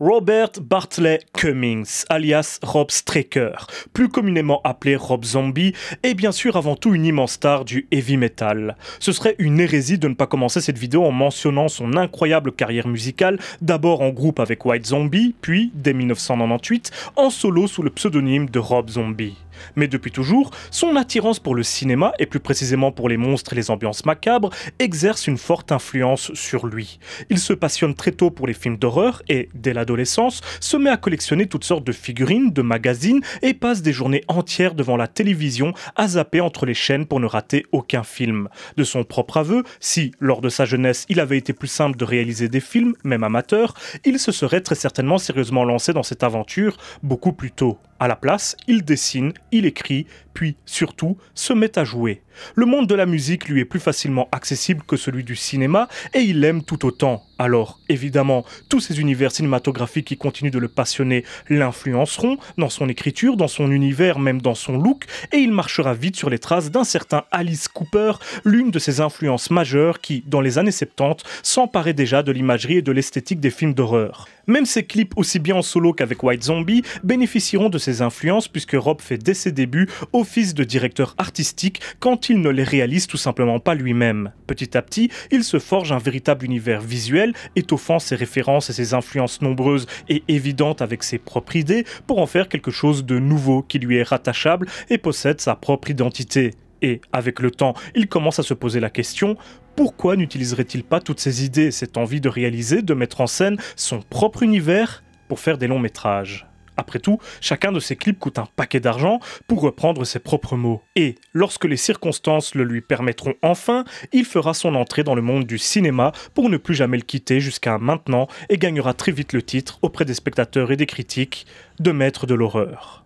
Robert Bartley Cummings, alias Rob Strecker, plus communément appelé Rob Zombie, est bien sûr avant tout une immense star du heavy metal. Ce serait une hérésie de ne pas commencer cette vidéo en mentionnant son incroyable carrière musicale, d'abord en groupe avec White Zombie, puis, dès 1998, en solo sous le pseudonyme de Rob Zombie. Mais depuis toujours, son attirance pour le cinéma, et plus précisément pour les monstres et les ambiances macabres, exerce une forte influence sur lui. Il se passionne très tôt pour les films d'horreur et, dès l'adolescence, se met à collectionner toutes sortes de figurines, de magazines et passe des journées entières devant la télévision à zapper entre les chaînes pour ne rater aucun film. De son propre aveu, si, lors de sa jeunesse, il avait été plus simple de réaliser des films, même amateurs, il se serait très certainement sérieusement lancé dans cette aventure beaucoup plus tôt. À la place, il dessine il écrit puis surtout se met à jouer. Le monde de la musique lui est plus facilement accessible que celui du cinéma et il l'aime tout autant. Alors, évidemment, tous ces univers cinématographiques qui continuent de le passionner l'influenceront dans son écriture, dans son univers, même dans son look, et il marchera vite sur les traces d'un certain Alice Cooper, l'une de ses influences majeures qui, dans les années 70, s'emparait déjà de l'imagerie et de l'esthétique des films d'horreur. Même ses clips, aussi bien en solo qu'avec White Zombie, bénéficieront de ses influences puisque Rob fait dès ses débuts au fils de directeur artistique quand il ne les réalise tout simplement pas lui-même. Petit à petit, il se forge un véritable univers visuel, étoffant ses références et ses influences nombreuses et évidentes avec ses propres idées pour en faire quelque chose de nouveau qui lui est rattachable et possède sa propre identité. Et avec le temps, il commence à se poser la question, pourquoi n'utiliserait-il pas toutes ses idées, cette envie de réaliser, de mettre en scène son propre univers pour faire des longs métrages après tout, chacun de ses clips coûte un paquet d'argent pour reprendre ses propres mots. Et, lorsque les circonstances le lui permettront enfin, il fera son entrée dans le monde du cinéma pour ne plus jamais le quitter jusqu'à maintenant et gagnera très vite le titre auprès des spectateurs et des critiques de maître de l'horreur.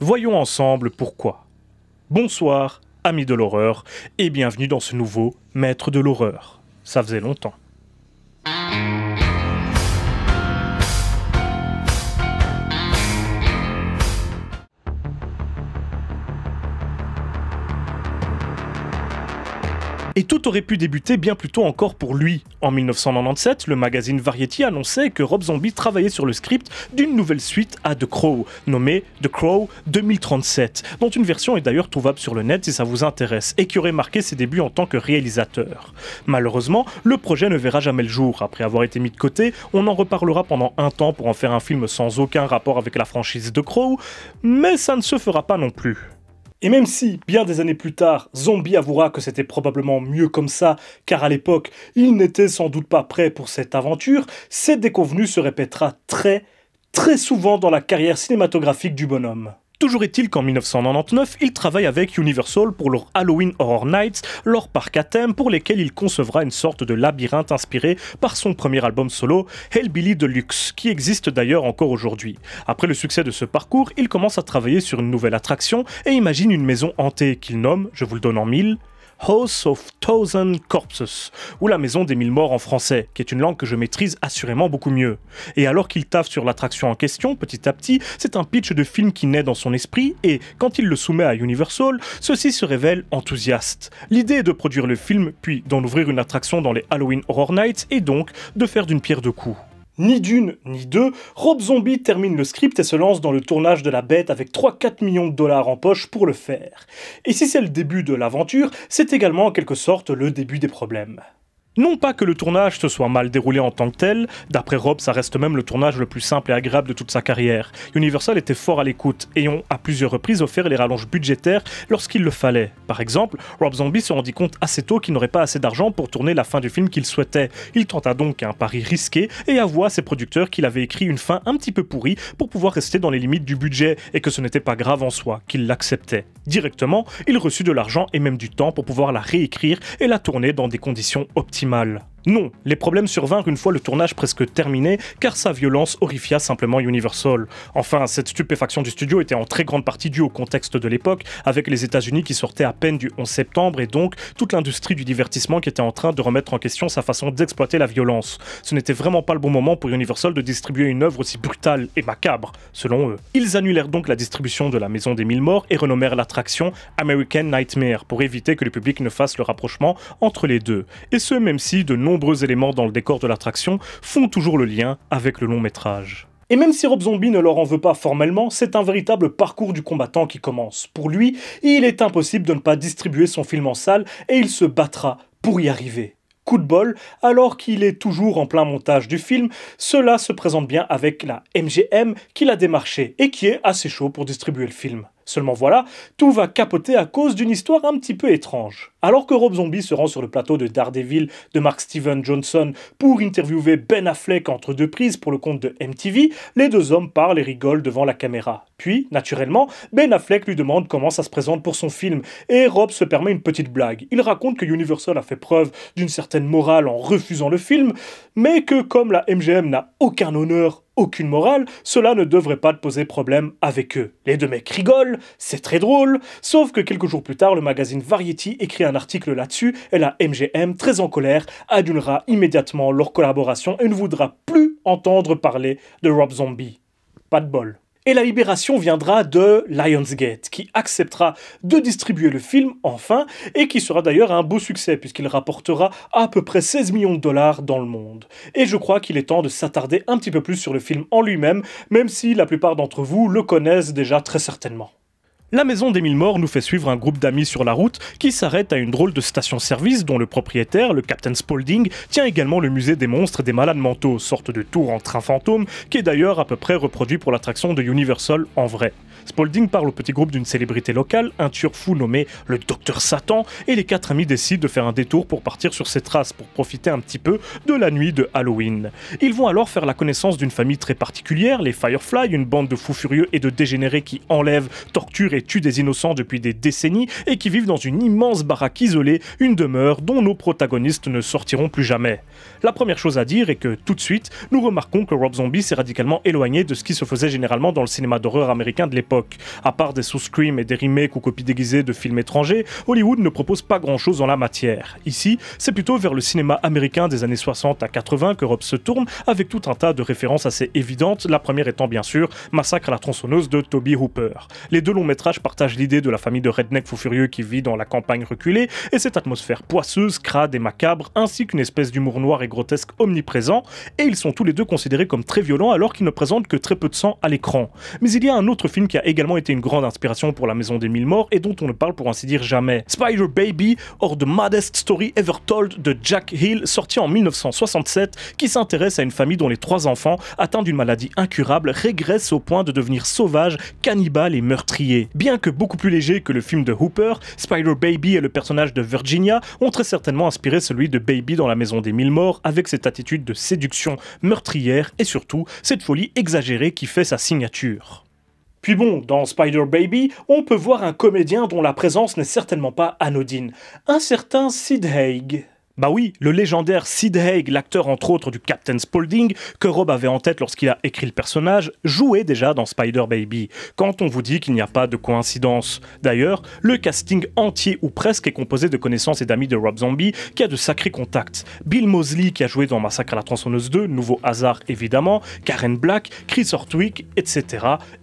Voyons ensemble pourquoi. Bonsoir, amis de l'horreur, et bienvenue dans ce nouveau Maître de l'horreur. Ça faisait longtemps. Et tout aurait pu débuter bien plus tôt encore pour lui. En 1997, le magazine Variety annonçait que Rob Zombie travaillait sur le script d'une nouvelle suite à The Crow, nommée The Crow 2037, dont une version est d'ailleurs trouvable sur le net si ça vous intéresse, et qui aurait marqué ses débuts en tant que réalisateur. Malheureusement, le projet ne verra jamais le jour. Après avoir été mis de côté, on en reparlera pendant un temps pour en faire un film sans aucun rapport avec la franchise The Crow, mais ça ne se fera pas non plus. Et même si, bien des années plus tard, Zombie avouera que c'était probablement mieux comme ça, car à l'époque, il n'était sans doute pas prêt pour cette aventure, cette déconvenue se répétera très, très souvent dans la carrière cinématographique du bonhomme. Toujours est-il qu'en 1999, il travaille avec Universal pour leur Halloween Horror Nights, leur parc à thème pour lesquels il concevra une sorte de labyrinthe inspiré par son premier album solo, Hellbilly Deluxe, qui existe d'ailleurs encore aujourd'hui. Après le succès de ce parcours, il commence à travailler sur une nouvelle attraction et imagine une maison hantée qu'il nomme, je vous le donne en mille, House of Thousand Corpses, ou La Maison des Mille Morts en français, qui est une langue que je maîtrise assurément beaucoup mieux. Et alors qu'il taffe sur l'attraction en question, petit à petit, c'est un pitch de film qui naît dans son esprit, et quand il le soumet à Universal, ceux-ci se révèlent enthousiastes. L'idée est de produire le film, puis d'en ouvrir une attraction dans les Halloween Horror Nights, et donc de faire d'une pierre deux coups ni d'une ni deux, Rob Zombie termine le script et se lance dans le tournage de la bête avec 3-4 millions de dollars en poche pour le faire. Et si c'est le début de l'aventure, c'est également en quelque sorte le début des problèmes. Non pas que le tournage se soit mal déroulé en tant que tel, d'après Rob, ça reste même le tournage le plus simple et agréable de toute sa carrière. Universal était fort à l'écoute ayant à plusieurs reprises offert les rallonges budgétaires lorsqu'il le fallait. Par exemple, Rob Zombie se rendit compte assez tôt qu'il n'aurait pas assez d'argent pour tourner la fin du film qu'il souhaitait. Il tenta donc un pari risqué et avoua à ses producteurs qu'il avait écrit une fin un petit peu pourrie pour pouvoir rester dans les limites du budget et que ce n'était pas grave en soi, qu'il l'acceptait. Directement, il reçut de l'argent et même du temps pour pouvoir la réécrire et la tourner dans des conditions optimales optimale non, les problèmes survinrent une fois le tournage presque terminé, car sa violence horrifia simplement Universal. Enfin, cette stupéfaction du studio était en très grande partie due au contexte de l'époque, avec les États-Unis qui sortaient à peine du 11 septembre et donc toute l'industrie du divertissement qui était en train de remettre en question sa façon d'exploiter la violence. Ce n'était vraiment pas le bon moment pour Universal de distribuer une œuvre aussi brutale et macabre, selon eux. Ils annulèrent donc la distribution de La Maison des Mille Morts et renommèrent l'attraction American Nightmare pour éviter que le public ne fasse le rapprochement entre les deux. Et ce, même si de nombreux éléments dans le décor de l'attraction font toujours le lien avec le long métrage. Et même si Rob Zombie ne leur en veut pas formellement, c'est un véritable parcours du combattant qui commence. Pour lui, il est impossible de ne pas distribuer son film en salle et il se battra pour y arriver. Coup de bol, alors qu'il est toujours en plein montage du film, cela se présente bien avec la MGM qui l'a démarché et qui est assez chaud pour distribuer le film. Seulement voilà, tout va capoter à cause d'une histoire un petit peu étrange. Alors que Rob Zombie se rend sur le plateau de Daredevil de Mark Steven Johnson pour interviewer Ben Affleck entre deux prises pour le compte de MTV, les deux hommes parlent et rigolent devant la caméra. Puis, naturellement, Ben Affleck lui demande comment ça se présente pour son film, et Rob se permet une petite blague. Il raconte que Universal a fait preuve d'une certaine morale en refusant le film, mais que comme la MGM n'a aucun honneur, aucune morale, cela ne devrait pas te poser problème avec eux. Les deux mecs rigolent, c'est très drôle, sauf que quelques jours plus tard, le magazine Variety écrit un article là-dessus et la MGM, très en colère, annulera immédiatement leur collaboration et ne voudra plus entendre parler de Rob Zombie. Pas de bol et la libération viendra de Lionsgate, qui acceptera de distribuer le film enfin, et qui sera d'ailleurs un beau succès, puisqu'il rapportera à peu près 16 millions de dollars dans le monde. Et je crois qu'il est temps de s'attarder un petit peu plus sur le film en lui-même, même si la plupart d'entre vous le connaissent déjà très certainement. La maison des mille morts nous fait suivre un groupe d'amis sur la route qui s'arrête à une drôle de station-service dont le propriétaire, le Captain Spaulding, tient également le musée des monstres et des malades mentaux, sorte de tour en train fantôme qui est d'ailleurs à peu près reproduit pour l'attraction de Universal en vrai. Spaulding parle au petit groupe d'une célébrité locale, un tueur fou nommé le Docteur Satan, et les quatre amis décident de faire un détour pour partir sur ses traces, pour profiter un petit peu de la nuit de Halloween. Ils vont alors faire la connaissance d'une famille très particulière, les Firefly, une bande de fous furieux et de dégénérés qui enlèvent, torturent et tuent des innocents depuis des décennies et qui vivent dans une immense baraque isolée, une demeure dont nos protagonistes ne sortiront plus jamais. La première chose à dire est que tout de suite, nous remarquons que Rob Zombie s'est radicalement éloigné de ce qui se faisait généralement dans le cinéma d'horreur américain de l'époque à part des sous-screams et des remakes ou copies déguisées de films étrangers, Hollywood ne propose pas grand-chose en la matière. Ici, c'est plutôt vers le cinéma américain des années 60 à 80 que qu'Europe se tourne, avec tout un tas de références assez évidentes, la première étant bien sûr Massacre à la tronçonneuse de Toby Hooper. Les deux longs métrages partagent l'idée de la famille de redneck fou furieux qui vit dans la campagne reculée, et cette atmosphère poisseuse, crade et macabre, ainsi qu'une espèce d'humour noir et grotesque omniprésent, et ils sont tous les deux considérés comme très violents alors qu'ils ne présentent que très peu de sang à l'écran. Mais il y a un autre film qui a également été une grande inspiration pour La Maison des Mille Morts et dont on ne parle pour ainsi dire jamais. Spider Baby, or The Maddest Story Ever Told de Jack Hill, sorti en 1967, qui s'intéresse à une famille dont les trois enfants, atteints d'une maladie incurable, régressent au point de devenir sauvages, cannibales et meurtriers. Bien que beaucoup plus léger que le film de Hooper, Spider Baby et le personnage de Virginia ont très certainement inspiré celui de Baby dans La Maison des Mille Morts, avec cette attitude de séduction meurtrière et surtout cette folie exagérée qui fait sa signature. Puis bon, dans Spider Baby, on peut voir un comédien dont la présence n'est certainement pas anodine, un certain Sid Haig. Bah oui, le légendaire Sid Haig, l'acteur entre autres du Captain Spaulding, que Rob avait en tête lorsqu'il a écrit le personnage, jouait déjà dans Spider Baby, quand on vous dit qu'il n'y a pas de coïncidence. D'ailleurs, le casting entier ou presque est composé de connaissances et d'amis de Rob Zombie, qui a de sacrés contacts. Bill Mosley, qui a joué dans Massacre à la tronçonneuse 2, nouveau hasard évidemment, Karen Black, Chris Hortwick, etc.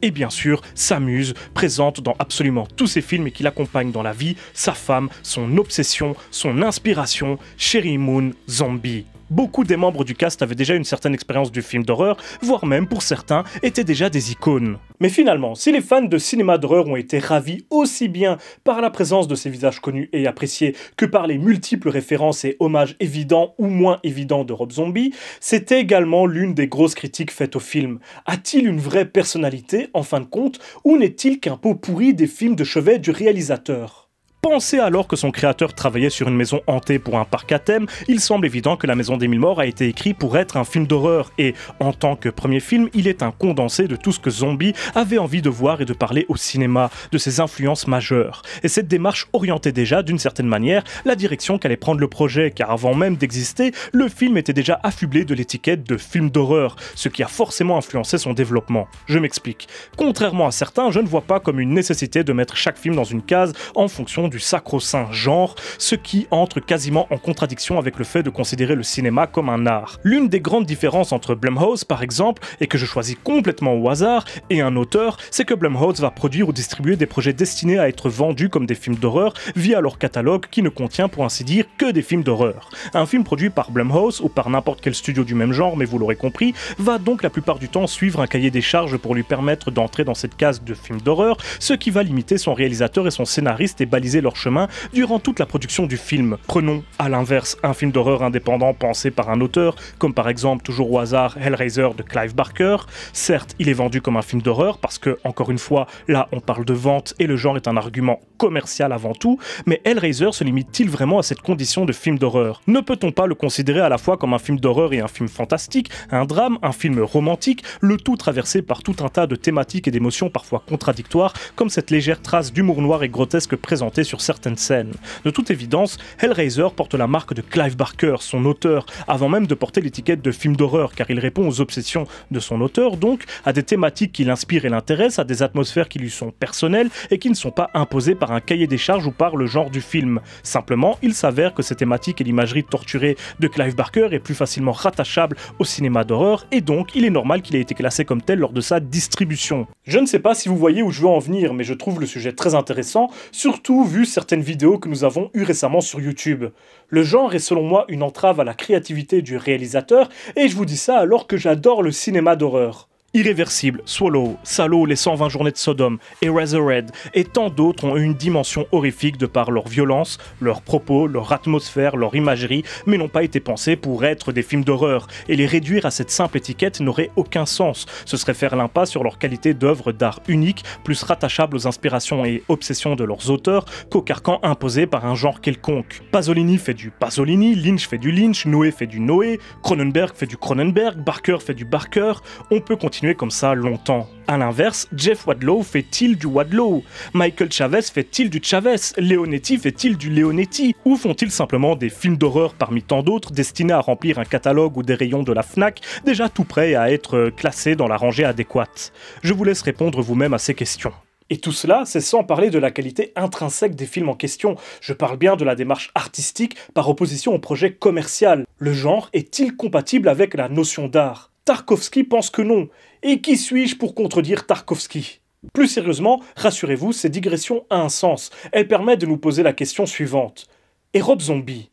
Et bien sûr, s'amuse, présente dans absolument tous ses films et qui l'accompagne dans la vie, sa femme, son obsession, son inspiration, Cherry Moon Zombie. Beaucoup des membres du cast avaient déjà une certaine expérience du film d'horreur, voire même pour certains étaient déjà des icônes. Mais finalement, si les fans de cinéma d'horreur ont été ravis aussi bien par la présence de ces visages connus et appréciés que par les multiples références et hommages évidents ou moins évidents de Rob Zombie, c'était également l'une des grosses critiques faites au film. A-t-il une vraie personnalité en fin de compte ou n'est-il qu'un pot pourri des films de chevet du réalisateur Pensé alors que son créateur travaillait sur une maison hantée pour un parc à thème, il semble évident que La Maison des Mille Morts a été écrit pour être un film d'horreur et, en tant que premier film, il est un condensé de tout ce que Zombie avait envie de voir et de parler au cinéma, de ses influences majeures. Et cette démarche orientait déjà, d'une certaine manière, la direction qu'allait prendre le projet, car avant même d'exister, le film était déjà affublé de l'étiquette de film d'horreur, ce qui a forcément influencé son développement. Je m'explique. Contrairement à certains, je ne vois pas comme une nécessité de mettre chaque film dans une case en fonction du sacro-saint genre, ce qui entre quasiment en contradiction avec le fait de considérer le cinéma comme un art. L'une des grandes différences entre Blumhouse, par exemple, et que je choisis complètement au hasard, et un auteur, c'est que Blumhouse va produire ou distribuer des projets destinés à être vendus comme des films d'horreur via leur catalogue qui ne contient pour ainsi dire que des films d'horreur. Un film produit par Blumhouse ou par n'importe quel studio du même genre, mais vous l'aurez compris, va donc la plupart du temps suivre un cahier des charges pour lui permettre d'entrer dans cette case de films d'horreur, ce qui va limiter son réalisateur et son scénariste et baliser leur chemin durant toute la production du film. Prenons à l'inverse un film d'horreur indépendant pensé par un auteur, comme par exemple toujours au hasard Hellraiser de Clive Barker. Certes, il est vendu comme un film d'horreur parce que, encore une fois, là on parle de vente et le genre est un argument commercial avant tout, mais Hellraiser se limite-t-il vraiment à cette condition de film d'horreur Ne peut-on pas le considérer à la fois comme un film d'horreur et un film fantastique, un drame, un film romantique, le tout traversé par tout un tas de thématiques et d'émotions parfois contradictoires, comme cette légère trace d'humour noir et grotesque présentée sur certaines scènes. De toute évidence, Hellraiser porte la marque de Clive Barker, son auteur, avant même de porter l'étiquette de film d'horreur, car il répond aux obsessions de son auteur, donc à des thématiques qui l'inspirent et l'intéressent, à des atmosphères qui lui sont personnelles et qui ne sont pas imposées par un cahier des charges ou par le genre du film. Simplement, il s'avère que ces thématiques et l'imagerie torturée de Clive Barker est plus facilement rattachable au cinéma d'horreur, et donc il est normal qu'il ait été classé comme tel lors de sa distribution. Je ne sais pas si vous voyez où je veux en venir, mais je trouve le sujet très intéressant, surtout vu certaines vidéos que nous avons eues récemment sur YouTube. Le genre est selon moi une entrave à la créativité du réalisateur, et je vous dis ça alors que j'adore le cinéma d'horreur. Irréversible, Swallow, Salo, Les 120 Journées de Sodome, Eraserhead et tant d'autres ont une dimension horrifique de par leur violence, leurs propos, leur atmosphère, leur imagerie, mais n'ont pas été pensés pour être des films d'horreur, et les réduire à cette simple étiquette n'aurait aucun sens. Ce serait faire l'impasse sur leur qualité d'œuvre d'art unique, plus rattachable aux inspirations et obsessions de leurs auteurs qu'au carcan imposé par un genre quelconque. Pasolini fait du Pasolini, Lynch fait du Lynch, Noé fait du Noé, Cronenberg fait du Cronenberg, Barker fait du Barker, on peut continuer comme ça longtemps. À l'inverse, Jeff Wadlow fait-il du Wadlow Michael Chavez fait-il du Chavez Leonetti fait-il du Leonetti Ou font-ils simplement des films d'horreur parmi tant d'autres destinés à remplir un catalogue ou des rayons de la FNAC déjà tout prêts à être euh, classés dans la rangée adéquate Je vous laisse répondre vous-même à ces questions. Et tout cela, c'est sans parler de la qualité intrinsèque des films en question. Je parle bien de la démarche artistique par opposition au projet commercial. Le genre est-il compatible avec la notion d'art Tarkovsky pense que non. Et qui suis-je pour contredire Tarkovsky Plus sérieusement, rassurez-vous, ces digressions ont un sens. Elles permettent de nous poser la question suivante. Et Rob Zombie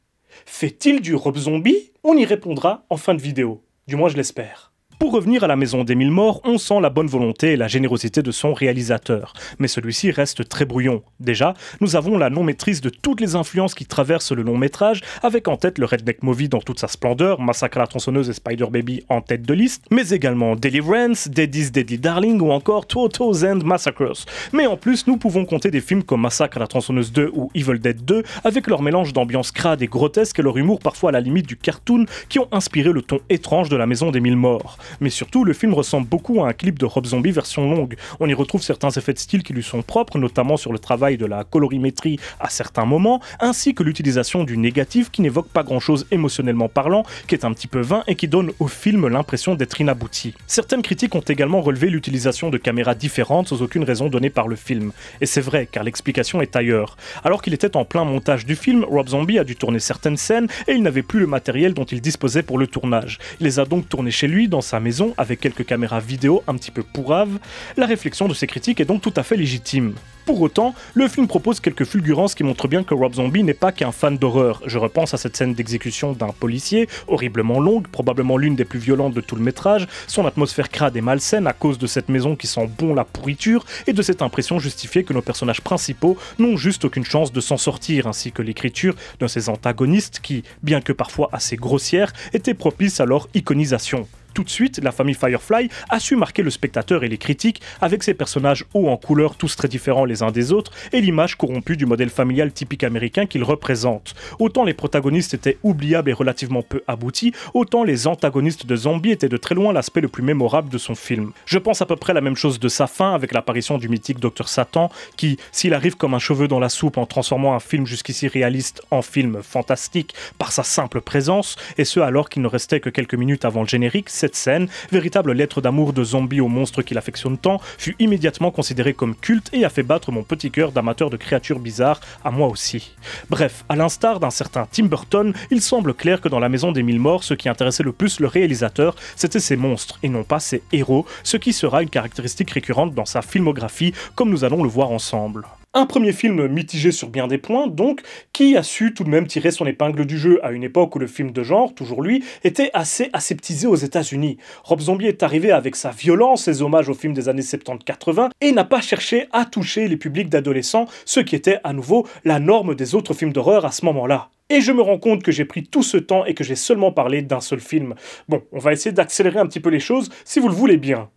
Fait-il du Rob Zombie On y répondra en fin de vidéo. Du moins je l'espère. Pour revenir à la maison des mille morts, on sent la bonne volonté et la générosité de son réalisateur. Mais celui-ci reste très brouillon. Déjà, nous avons la non-maîtrise de toutes les influences qui traversent le long métrage, avec en tête le redneck movie dans toute sa splendeur, Massacre à la tronçonneuse et Spider Baby en tête de liste, mais également Deliverance, Daddy's Deadly Darling ou encore Toto's and Massacres. Mais en plus, nous pouvons compter des films comme Massacre à la tronçonneuse 2 ou Evil Dead 2, avec leur mélange d'ambiance crade et grotesque et leur humour parfois à la limite du cartoon qui ont inspiré le ton étrange de la maison des mille morts mais surtout le film ressemble beaucoup à un clip de Rob Zombie version longue. On y retrouve certains effets de style qui lui sont propres, notamment sur le travail de la colorimétrie à certains moments, ainsi que l'utilisation du négatif qui n'évoque pas grand-chose émotionnellement parlant, qui est un petit peu vain et qui donne au film l'impression d'être inabouti. Certaines critiques ont également relevé l'utilisation de caméras différentes sans aucune raison donnée par le film. Et c'est vrai, car l'explication est ailleurs. Alors qu'il était en plein montage du film, Rob Zombie a dû tourner certaines scènes et il n'avait plus le matériel dont il disposait pour le tournage. Il les a donc tournées chez lui dans maison avec quelques caméras vidéo un petit peu pourraves, la réflexion de ces critiques est donc tout à fait légitime. Pour autant, le film propose quelques fulgurances qui montrent bien que Rob Zombie n'est pas qu'un fan d'horreur. Je repense à cette scène d'exécution d'un policier, horriblement longue, probablement l'une des plus violentes de tout le métrage, son atmosphère crade et malsaine à cause de cette maison qui sent bon la pourriture et de cette impression justifiée que nos personnages principaux n'ont juste aucune chance de s'en sortir, ainsi que l'écriture de ses antagonistes qui, bien que parfois assez grossières, étaient propices à leur iconisation. Tout de suite, la famille Firefly a su marquer le spectateur et les critiques avec ses personnages hauts en couleur, tous très différents les uns des autres, et l'image corrompue du modèle familial typique américain qu'ils représentent. Autant les protagonistes étaient oubliables et relativement peu aboutis, autant les antagonistes de zombies étaient de très loin l'aspect le plus mémorable de son film. Je pense à peu près la même chose de sa fin avec l'apparition du mythique Docteur Satan, qui, s'il arrive comme un cheveu dans la soupe en transformant un film jusqu'ici réaliste en film fantastique par sa simple présence, et ce alors qu'il ne restait que quelques minutes avant le générique, cette scène, véritable lettre d'amour de zombie au monstre qu'il affectionne tant, fut immédiatement considérée comme culte et a fait battre mon petit cœur d'amateur de créatures bizarres à moi aussi. Bref, à l'instar d'un certain Tim Burton, il semble clair que dans La Maison des Mille Morts, ce qui intéressait le plus le réalisateur, c'était ses monstres et non pas ses héros, ce qui sera une caractéristique récurrente dans sa filmographie, comme nous allons le voir ensemble. Un premier film mitigé sur bien des points, donc, qui a su tout de même tirer son épingle du jeu à une époque où le film de genre, toujours lui, était assez aseptisé aux États-Unis. Rob Zombie est arrivé avec sa violence, ses hommages aux films des années 70-80, et n'a pas cherché à toucher les publics d'adolescents, ce qui était à nouveau la norme des autres films d'horreur à ce moment-là. Et je me rends compte que j'ai pris tout ce temps et que j'ai seulement parlé d'un seul film. Bon, on va essayer d'accélérer un petit peu les choses, si vous le voulez bien.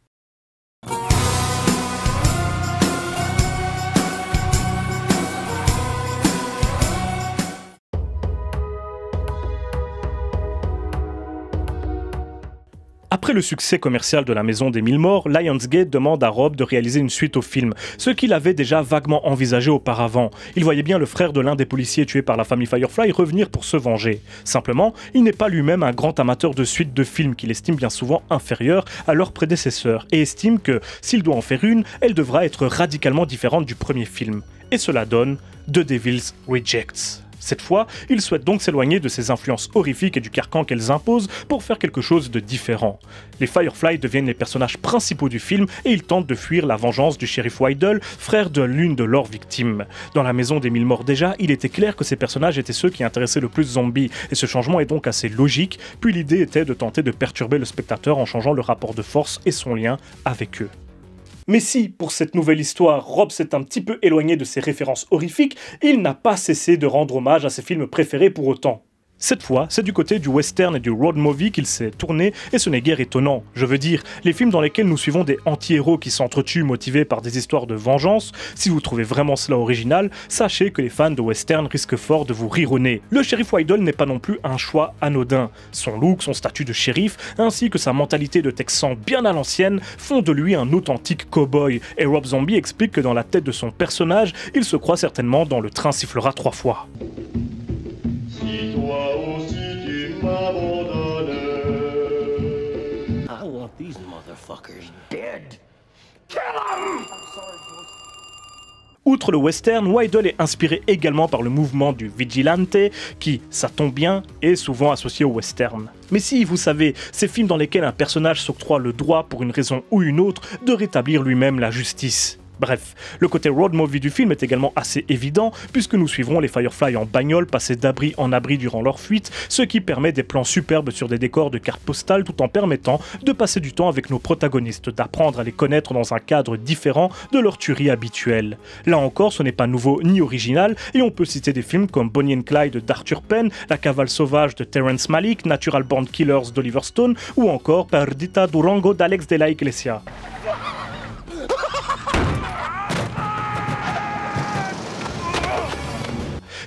Après le succès commercial de La Maison des Mille Morts, Lionsgate demande à Rob de réaliser une suite au film, ce qu'il avait déjà vaguement envisagé auparavant. Il voyait bien le frère de l'un des policiers tués par la famille Firefly revenir pour se venger. Simplement, il n'est pas lui-même un grand amateur de suites de films qu'il estime bien souvent inférieurs à leurs prédécesseurs et estime que, s'il doit en faire une, elle devra être radicalement différente du premier film. Et cela donne The Devil's Rejects. Cette fois, ils souhaitent donc s'éloigner de ces influences horrifiques et du carcan qu'elles imposent pour faire quelque chose de différent. Les Firefly deviennent les personnages principaux du film et ils tentent de fuir la vengeance du shérif Weidel, frère de l'une de leurs victimes. Dans la maison des mille morts déjà, il était clair que ces personnages étaient ceux qui intéressaient le plus zombies et ce changement est donc assez logique, puis l'idée était de tenter de perturber le spectateur en changeant le rapport de force et son lien avec eux. Mais si, pour cette nouvelle histoire, Rob s'est un petit peu éloigné de ses références horrifiques, il n'a pas cessé de rendre hommage à ses films préférés pour autant. Cette fois, c'est du côté du western et du road movie qu'il s'est tourné, et ce n'est guère étonnant. Je veux dire, les films dans lesquels nous suivons des anti-héros qui s'entretuent motivés par des histoires de vengeance, si vous trouvez vraiment cela original, sachez que les fans de western risquent fort de vous rironner. Le shérif Wydell n'est pas non plus un choix anodin. Son look, son statut de shérif, ainsi que sa mentalité de texan bien à l'ancienne font de lui un authentique cow-boy, et Rob Zombie explique que dans la tête de son personnage, il se croit certainement dans le train sifflera trois fois. Outre le western, Weidel est inspiré également par le mouvement du vigilante, qui, ça tombe bien, est souvent associé au western. Mais si, vous savez, ces films dans lesquels un personnage s'octroie le droit, pour une raison ou une autre, de rétablir lui-même la justice. Bref, le côté road movie du film est également assez évident, puisque nous suivrons les Firefly en bagnole passer d'abri en abri durant leur fuite, ce qui permet des plans superbes sur des décors de cartes postales tout en permettant de passer du temps avec nos protagonistes, d'apprendre à les connaître dans un cadre différent de leur tuerie habituelle. Là encore, ce n'est pas nouveau ni original, et on peut citer des films comme Bonnie and Clyde d'Arthur Penn, La cavale sauvage de Terrence Malick, Natural Born Killers d'Oliver Stone, ou encore Perdita Durango d'Alex de la Iglesia.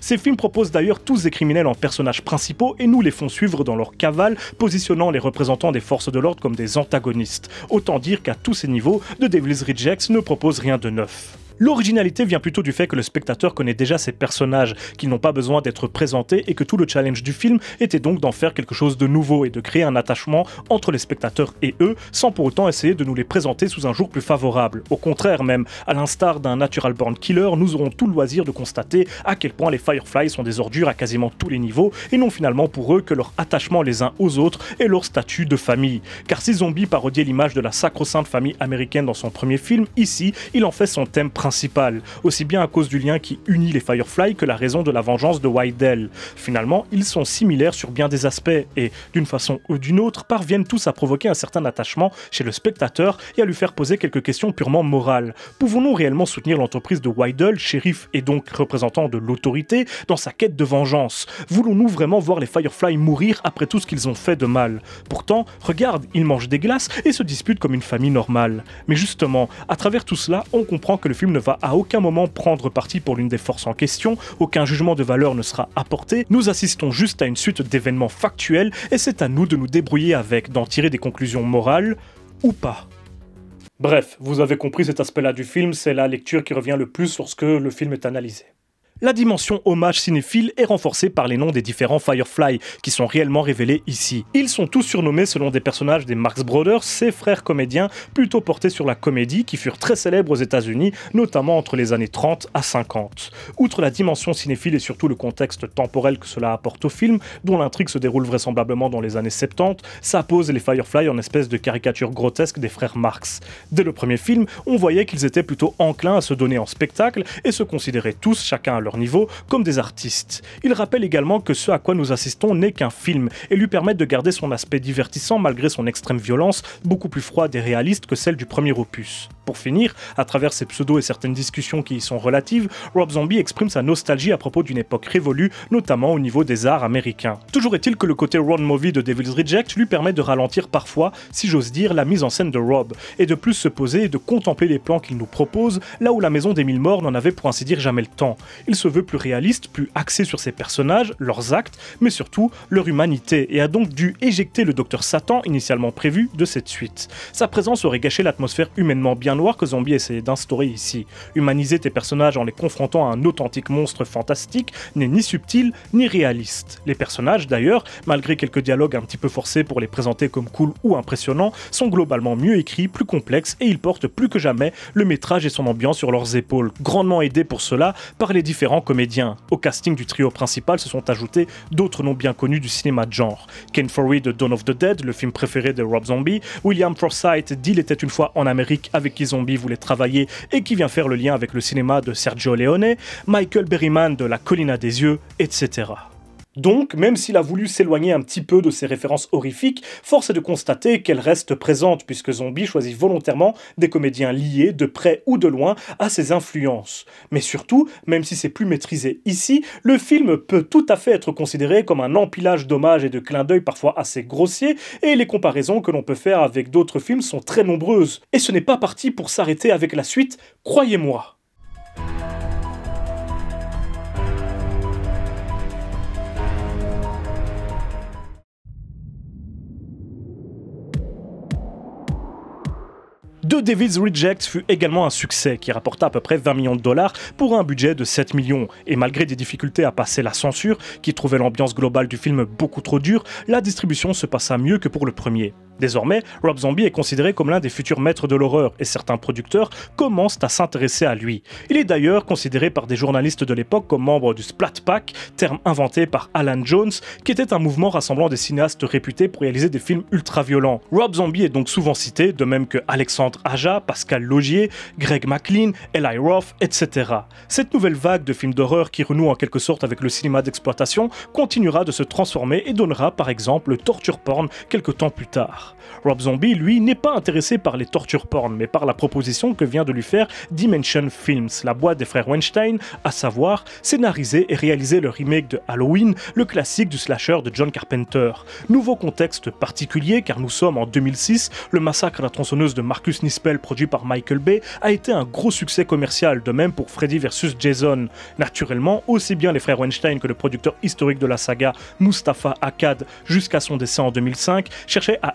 Ces films proposent d'ailleurs tous des criminels en personnages principaux et nous les font suivre dans leur cavale, positionnant les représentants des forces de l'ordre comme des antagonistes. Autant dire qu'à tous ces niveaux, The Devil's Rejects ne propose rien de neuf. L'originalité vient plutôt du fait que le spectateur connaît déjà ces personnages, qu'ils n'ont pas besoin d'être présentés et que tout le challenge du film était donc d'en faire quelque chose de nouveau et de créer un attachement entre les spectateurs et eux, sans pour autant essayer de nous les présenter sous un jour plus favorable. Au contraire même, à l'instar d'un Natural Born Killer, nous aurons tout le loisir de constater à quel point les Fireflies sont des ordures à quasiment tous les niveaux et n'ont finalement pour eux que leur attachement les uns aux autres et leur statut de famille. Car si Zombie parodiait l'image de la sacro-sainte famille américaine dans son premier film, ici, il en fait son thème principal aussi bien à cause du lien qui unit les Firefly que la raison de la vengeance de Wydell. Finalement, ils sont similaires sur bien des aspects et, d'une façon ou d'une autre, parviennent tous à provoquer un certain attachement chez le spectateur et à lui faire poser quelques questions purement morales. Pouvons-nous réellement soutenir l'entreprise de Wydell, shérif et donc représentant de l'autorité, dans sa quête de vengeance Voulons-nous vraiment voir les Firefly mourir après tout ce qu'ils ont fait de mal Pourtant, regarde, ils mangent des glaces et se disputent comme une famille normale. Mais justement, à travers tout cela, on comprend que le film ne va à aucun moment prendre parti pour l'une des forces en question, aucun jugement de valeur ne sera apporté, nous assistons juste à une suite d'événements factuels et c'est à nous de nous débrouiller avec, d'en tirer des conclusions morales ou pas. Bref, vous avez compris cet aspect-là du film, c'est la lecture qui revient le plus lorsque le film est analysé. La dimension hommage cinéphile est renforcée par les noms des différents Firefly qui sont réellement révélés ici. Ils sont tous surnommés selon des personnages des Marx Brothers, ces frères comédiens plutôt portés sur la comédie qui furent très célèbres aux États-Unis, notamment entre les années 30 à 50. Outre la dimension cinéphile et surtout le contexte temporel que cela apporte au film, dont l'intrigue se déroule vraisemblablement dans les années 70, ça pose les Firefly en espèce de caricature grotesque des frères Marx. Dès le premier film, on voyait qu'ils étaient plutôt enclins à se donner en spectacle et se considéraient tous chacun à leur niveau, comme des artistes. Il rappelle également que ce à quoi nous assistons n'est qu'un film et lui permet de garder son aspect divertissant malgré son extrême violence, beaucoup plus froide et réaliste que celle du premier opus. Pour finir, à travers ses pseudos et certaines discussions qui y sont relatives, Rob Zombie exprime sa nostalgie à propos d'une époque révolue, notamment au niveau des arts américains. Toujours est-il que le côté Ron movie de Devil's Reject lui permet de ralentir parfois, si j'ose dire, la mise en scène de Rob, et de plus se poser et de contempler les plans qu'il nous propose, là où la maison des mille morts n'en avait pour ainsi dire jamais le temps. Il se veut plus réaliste, plus axé sur ses personnages, leurs actes, mais surtout leur humanité, et a donc dû éjecter le docteur Satan, initialement prévu, de cette suite. Sa présence aurait gâché l'atmosphère humainement bien noir que Zombie essayait d'instaurer ici. Humaniser tes personnages en les confrontant à un authentique monstre fantastique n'est ni subtil ni réaliste. Les personnages, d'ailleurs, malgré quelques dialogues un petit peu forcés pour les présenter comme cool ou impressionnants, sont globalement mieux écrits, plus complexes et ils portent plus que jamais le métrage et son ambiance sur leurs épaules, grandement aidés pour cela par les différents comédiens. Au casting du trio principal se sont ajoutés d'autres noms bien connus du cinéma de genre. Ken Forey de Dawn of the Dead, le film préféré de Rob Zombie, William Forsythe d'Il était une fois en Amérique avec zombies Zombie voulait travailler et qui vient faire le lien avec le cinéma de Sergio Leone, Michael Berryman de La Collina des Yeux, etc. Donc, même s'il a voulu s'éloigner un petit peu de ses références horrifiques, force est de constater qu'elle reste présente puisque Zombie choisit volontairement des comédiens liés, de près ou de loin, à ses influences. Mais surtout, même si c'est plus maîtrisé ici, le film peut tout à fait être considéré comme un empilage d'hommages et de clins d'œil parfois assez grossiers, et les comparaisons que l'on peut faire avec d'autres films sont très nombreuses. Et ce n'est pas parti pour s'arrêter avec la suite, croyez-moi. The Devil's Reject fut également un succès qui rapporta à peu près 20 millions de dollars pour un budget de 7 millions. Et malgré des difficultés à passer la censure, qui trouvait l'ambiance globale du film beaucoup trop dure, la distribution se passa mieux que pour le premier. Désormais, Rob Zombie est considéré comme l'un des futurs maîtres de l'horreur et certains producteurs commencent à s'intéresser à lui. Il est d'ailleurs considéré par des journalistes de l'époque comme membre du Splat Pack, terme inventé par Alan Jones, qui était un mouvement rassemblant des cinéastes réputés pour réaliser des films ultra-violents. Rob Zombie est donc souvent cité, de même que Alexandre Aja, Pascal Logier, Greg McLean, Eli Roth, etc. Cette nouvelle vague de films d'horreur qui renoue en quelque sorte avec le cinéma d'exploitation continuera de se transformer et donnera par exemple le torture porn quelques temps plus tard. Rob Zombie, lui, n'est pas intéressé par les tortures porn, mais par la proposition que vient de lui faire Dimension Films, la boîte des frères Weinstein, à savoir scénariser et réaliser le remake de Halloween, le classique du slasher de John Carpenter. Nouveau contexte particulier car nous sommes en 2006, le massacre à la tronçonneuse de Marcus Nispel produit par Michael Bay a été un gros succès commercial, de même pour Freddy vs Jason. Naturellement, aussi bien les frères Weinstein que le producteur historique de la saga, Mustafa Akkad, jusqu'à son décès en 2005, cherchaient à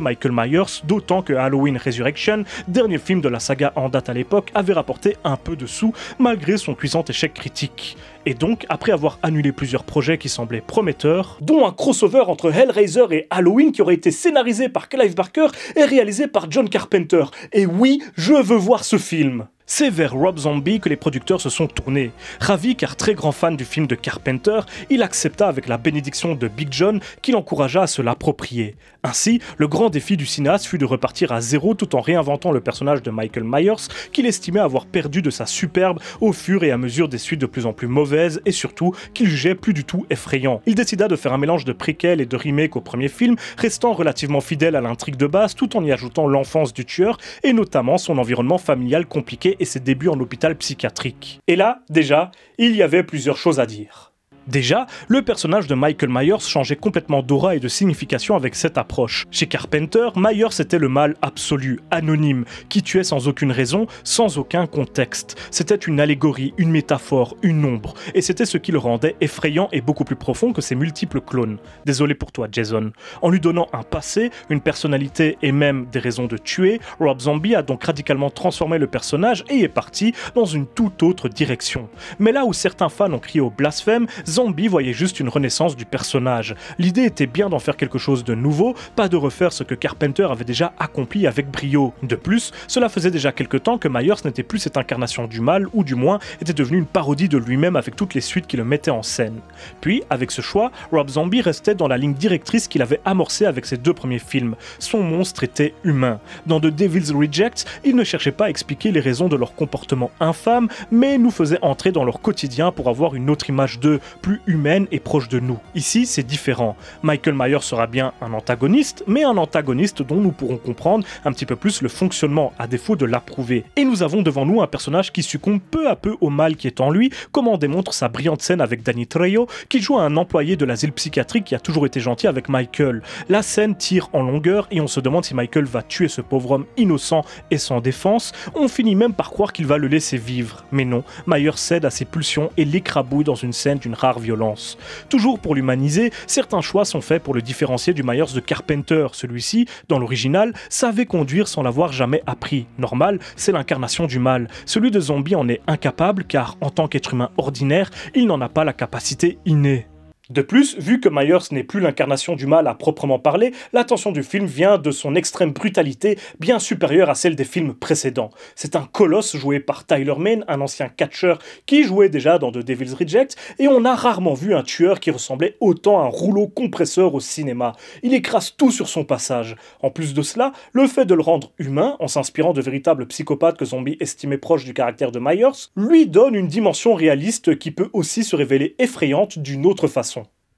Michael Myers, d'autant que Halloween Resurrection, dernier film de la saga en date à l'époque, avait rapporté un peu de sous malgré son cuisant échec critique. Et donc, après avoir annulé plusieurs projets qui semblaient prometteurs, dont un crossover entre Hellraiser et Halloween qui aurait été scénarisé par Clive Barker et réalisé par John Carpenter. Et oui, je veux voir ce film. C'est vers Rob Zombie que les producteurs se sont tournés. Ravi car très grand fan du film de Carpenter, il accepta avec la bénédiction de Big John qui l'encouragea à se l'approprier. Ainsi, le grand défi du cinéaste fut de repartir à zéro tout en réinventant le personnage de Michael Myers qu'il estimait avoir perdu de sa superbe au fur et à mesure des suites de plus en plus mauvaises et surtout qu'il jugeait plus du tout effrayant. Il décida de faire un mélange de prequel et de remake au premier film, restant relativement fidèle à l'intrigue de base tout en y ajoutant l'enfance du tueur et notamment son environnement familial compliqué et ses débuts en hôpital psychiatrique. Et là, déjà, il y avait plusieurs choses à dire. Déjà, le personnage de Michael Myers changeait complètement d'aura et de signification avec cette approche. Chez Carpenter, Myers était le mal absolu, anonyme, qui tuait sans aucune raison, sans aucun contexte. C'était une allégorie, une métaphore, une ombre, et c'était ce qui le rendait effrayant et beaucoup plus profond que ses multiples clones. Désolé pour toi, Jason. En lui donnant un passé, une personnalité et même des raisons de tuer, Rob Zombie a donc radicalement transformé le personnage et est parti dans une toute autre direction. Mais là où certains fans ont crié au blasphème, Zombie voyait juste une renaissance du personnage. L'idée était bien d'en faire quelque chose de nouveau, pas de refaire ce que Carpenter avait déjà accompli avec brio. De plus, cela faisait déjà quelque temps que Myers n'était plus cette incarnation du mal, ou du moins était devenu une parodie de lui-même avec toutes les suites qui le mettaient en scène. Puis, avec ce choix, Rob Zombie restait dans la ligne directrice qu'il avait amorcée avec ses deux premiers films. Son monstre était humain. Dans The Devil's Rejects, il ne cherchait pas à expliquer les raisons de leur comportement infâme, mais nous faisait entrer dans leur quotidien pour avoir une autre image d'eux, plus humaine et proche de nous. Ici, c'est différent. Michael Myers sera bien un antagoniste, mais un antagoniste dont nous pourrons comprendre un petit peu plus le fonctionnement, à défaut de l'approuver. Et nous avons devant nous un personnage qui succombe peu à peu au mal qui est en lui, comme en démontre sa brillante scène avec Danny Trejo, qui joue à un employé de l'asile psychiatrique qui a toujours été gentil avec Michael. La scène tire en longueur et on se demande si Michael va tuer ce pauvre homme innocent et sans défense. On finit même par croire qu'il va le laisser vivre. Mais non, Myers cède à ses pulsions et l'écrabouille dans une scène d'une rare violence. Toujours pour l'humaniser, certains choix sont faits pour le différencier du Myers de Carpenter. Celui-ci, dans l'original, savait conduire sans l'avoir jamais appris. Normal, c'est l'incarnation du mal. Celui de Zombie en est incapable car, en tant qu'être humain ordinaire, il n'en a pas la capacité innée. De plus, vu que Myers n'est plus l'incarnation du mal à proprement parler, l'attention du film vient de son extrême brutalité, bien supérieure à celle des films précédents. C'est un colosse joué par Tyler Mane, un ancien catcher, qui jouait déjà dans The Devil's Reject, et on a rarement vu un tueur qui ressemblait autant à un rouleau compresseur au cinéma. Il écrase tout sur son passage. En plus de cela, le fait de le rendre humain, en s'inspirant de véritables psychopathes que zombies estimait proches du caractère de Myers, lui donne une dimension réaliste qui peut aussi se révéler effrayante d'une autre façon.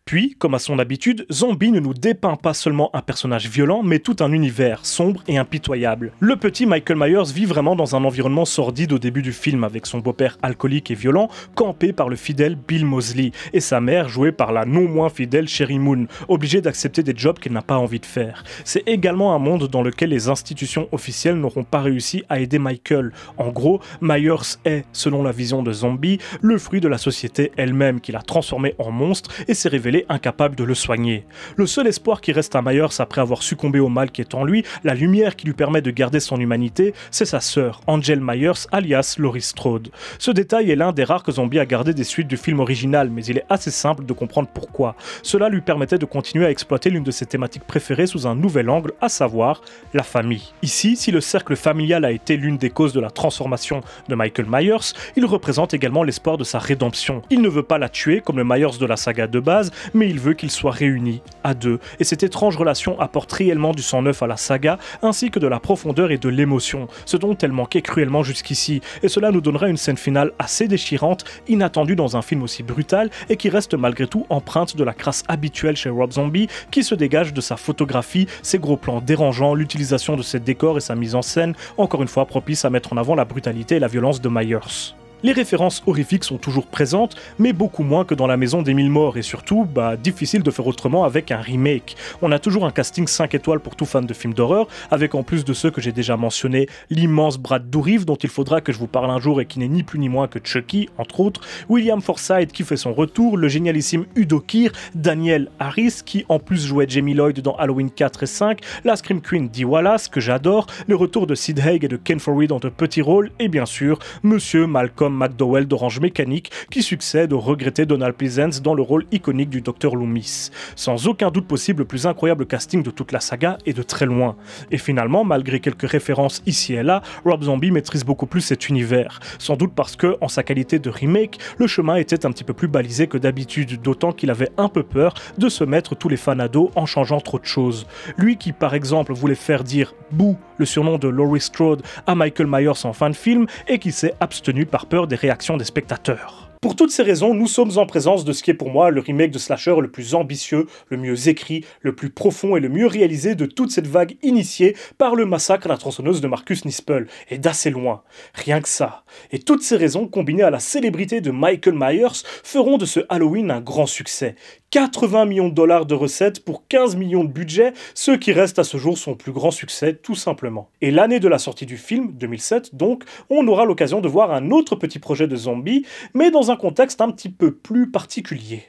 Puis, comme à son habitude, Zombie ne nous dépeint pas seulement un personnage violent, mais tout un univers sombre et impitoyable. Le petit Michael Myers vit vraiment dans un environnement sordide au début du film, avec son beau-père alcoolique et violent, campé par le fidèle Bill Mosley, et sa mère jouée par la non moins fidèle Sherry Moon, obligée d'accepter des jobs qu'elle n'a pas envie de faire. C'est également un monde dans lequel les institutions officielles n'auront pas réussi à aider Michael. En gros, Myers est, selon la vision de Zombie, le fruit de la société elle-même, qui l'a transformé en monstre et s'est révélé incapable de le soigner. Le seul espoir qui reste à Myers après avoir succombé au mal qui est en lui, la lumière qui lui permet de garder son humanité, c'est sa sœur, Angel Myers, alias Laurie Strode. Ce détail est l'un des rares que Zombie a gardé des suites du film original, mais il est assez simple de comprendre pourquoi. Cela lui permettait de continuer à exploiter l'une de ses thématiques préférées sous un nouvel angle, à savoir la famille. Ici, si le cercle familial a été l'une des causes de la transformation de Michael Myers, il représente également l'espoir de sa rédemption. Il ne veut pas la tuer comme le Myers de la saga de base, mais il veut qu'ils soient réunis à deux. Et cette étrange relation apporte réellement du sang neuf à la saga, ainsi que de la profondeur et de l'émotion, ce dont elle manquait cruellement jusqu'ici, et cela nous donnera une scène finale assez déchirante, inattendue dans un film aussi brutal, et qui reste malgré tout empreinte de la crasse habituelle chez Rob Zombie, qui se dégage de sa photographie, ses gros plans dérangeants, l'utilisation de ses décors et sa mise en scène, encore une fois propice à mettre en avant la brutalité et la violence de Myers. Les références horrifiques sont toujours présentes, mais beaucoup moins que dans La Maison des Mille Morts, et surtout, bah, difficile de faire autrement avec un remake. On a toujours un casting 5 étoiles pour tout fan de films d'horreur, avec en plus de ceux que j'ai déjà mentionnés, l'immense Brad Dourif, dont il faudra que je vous parle un jour et qui n'est ni plus ni moins que Chucky, entre autres, William Forsythe qui fait son retour, le génialissime Udo Kier, Daniel Harris qui en plus jouait Jamie Lloyd dans Halloween 4 et 5, la Scream Queen Dee Wallace, que j'adore, le retour de Sid Haig et de Ken Foree dans de petits rôles, et bien sûr, Monsieur Malcolm McDowell d'Orange Mécanique, qui succède au regretté Donald Pleasence dans le rôle iconique du Dr Loomis. Sans aucun doute possible, le plus incroyable casting de toute la saga est de très loin. Et finalement, malgré quelques références ici et là, Rob Zombie maîtrise beaucoup plus cet univers. Sans doute parce que, en sa qualité de remake, le chemin était un petit peu plus balisé que d'habitude, d'autant qu'il avait un peu peur de se mettre tous les fans en changeant trop de choses. Lui qui, par exemple, voulait faire dire bouh le surnom de Laurie Strode à Michael Myers en fin de film et qui s'est abstenu par peur des réactions des spectateurs. Pour toutes ces raisons, nous sommes en présence de ce qui est pour moi le remake de slasher le plus ambitieux, le mieux écrit, le plus profond et le mieux réalisé de toute cette vague initiée par le massacre à la tronçonneuse de Marcus Nispel, et d'assez loin. Rien que ça. Et toutes ces raisons, combinées à la célébrité de Michael Myers, feront de ce Halloween un grand succès. 80 millions de dollars de recettes pour 15 millions de budget, ce qui reste à ce jour son plus grand succès tout simplement. Et l'année de la sortie du film, 2007 donc, on aura l'occasion de voir un autre petit projet de zombie, mais dans un contexte un petit peu plus particulier.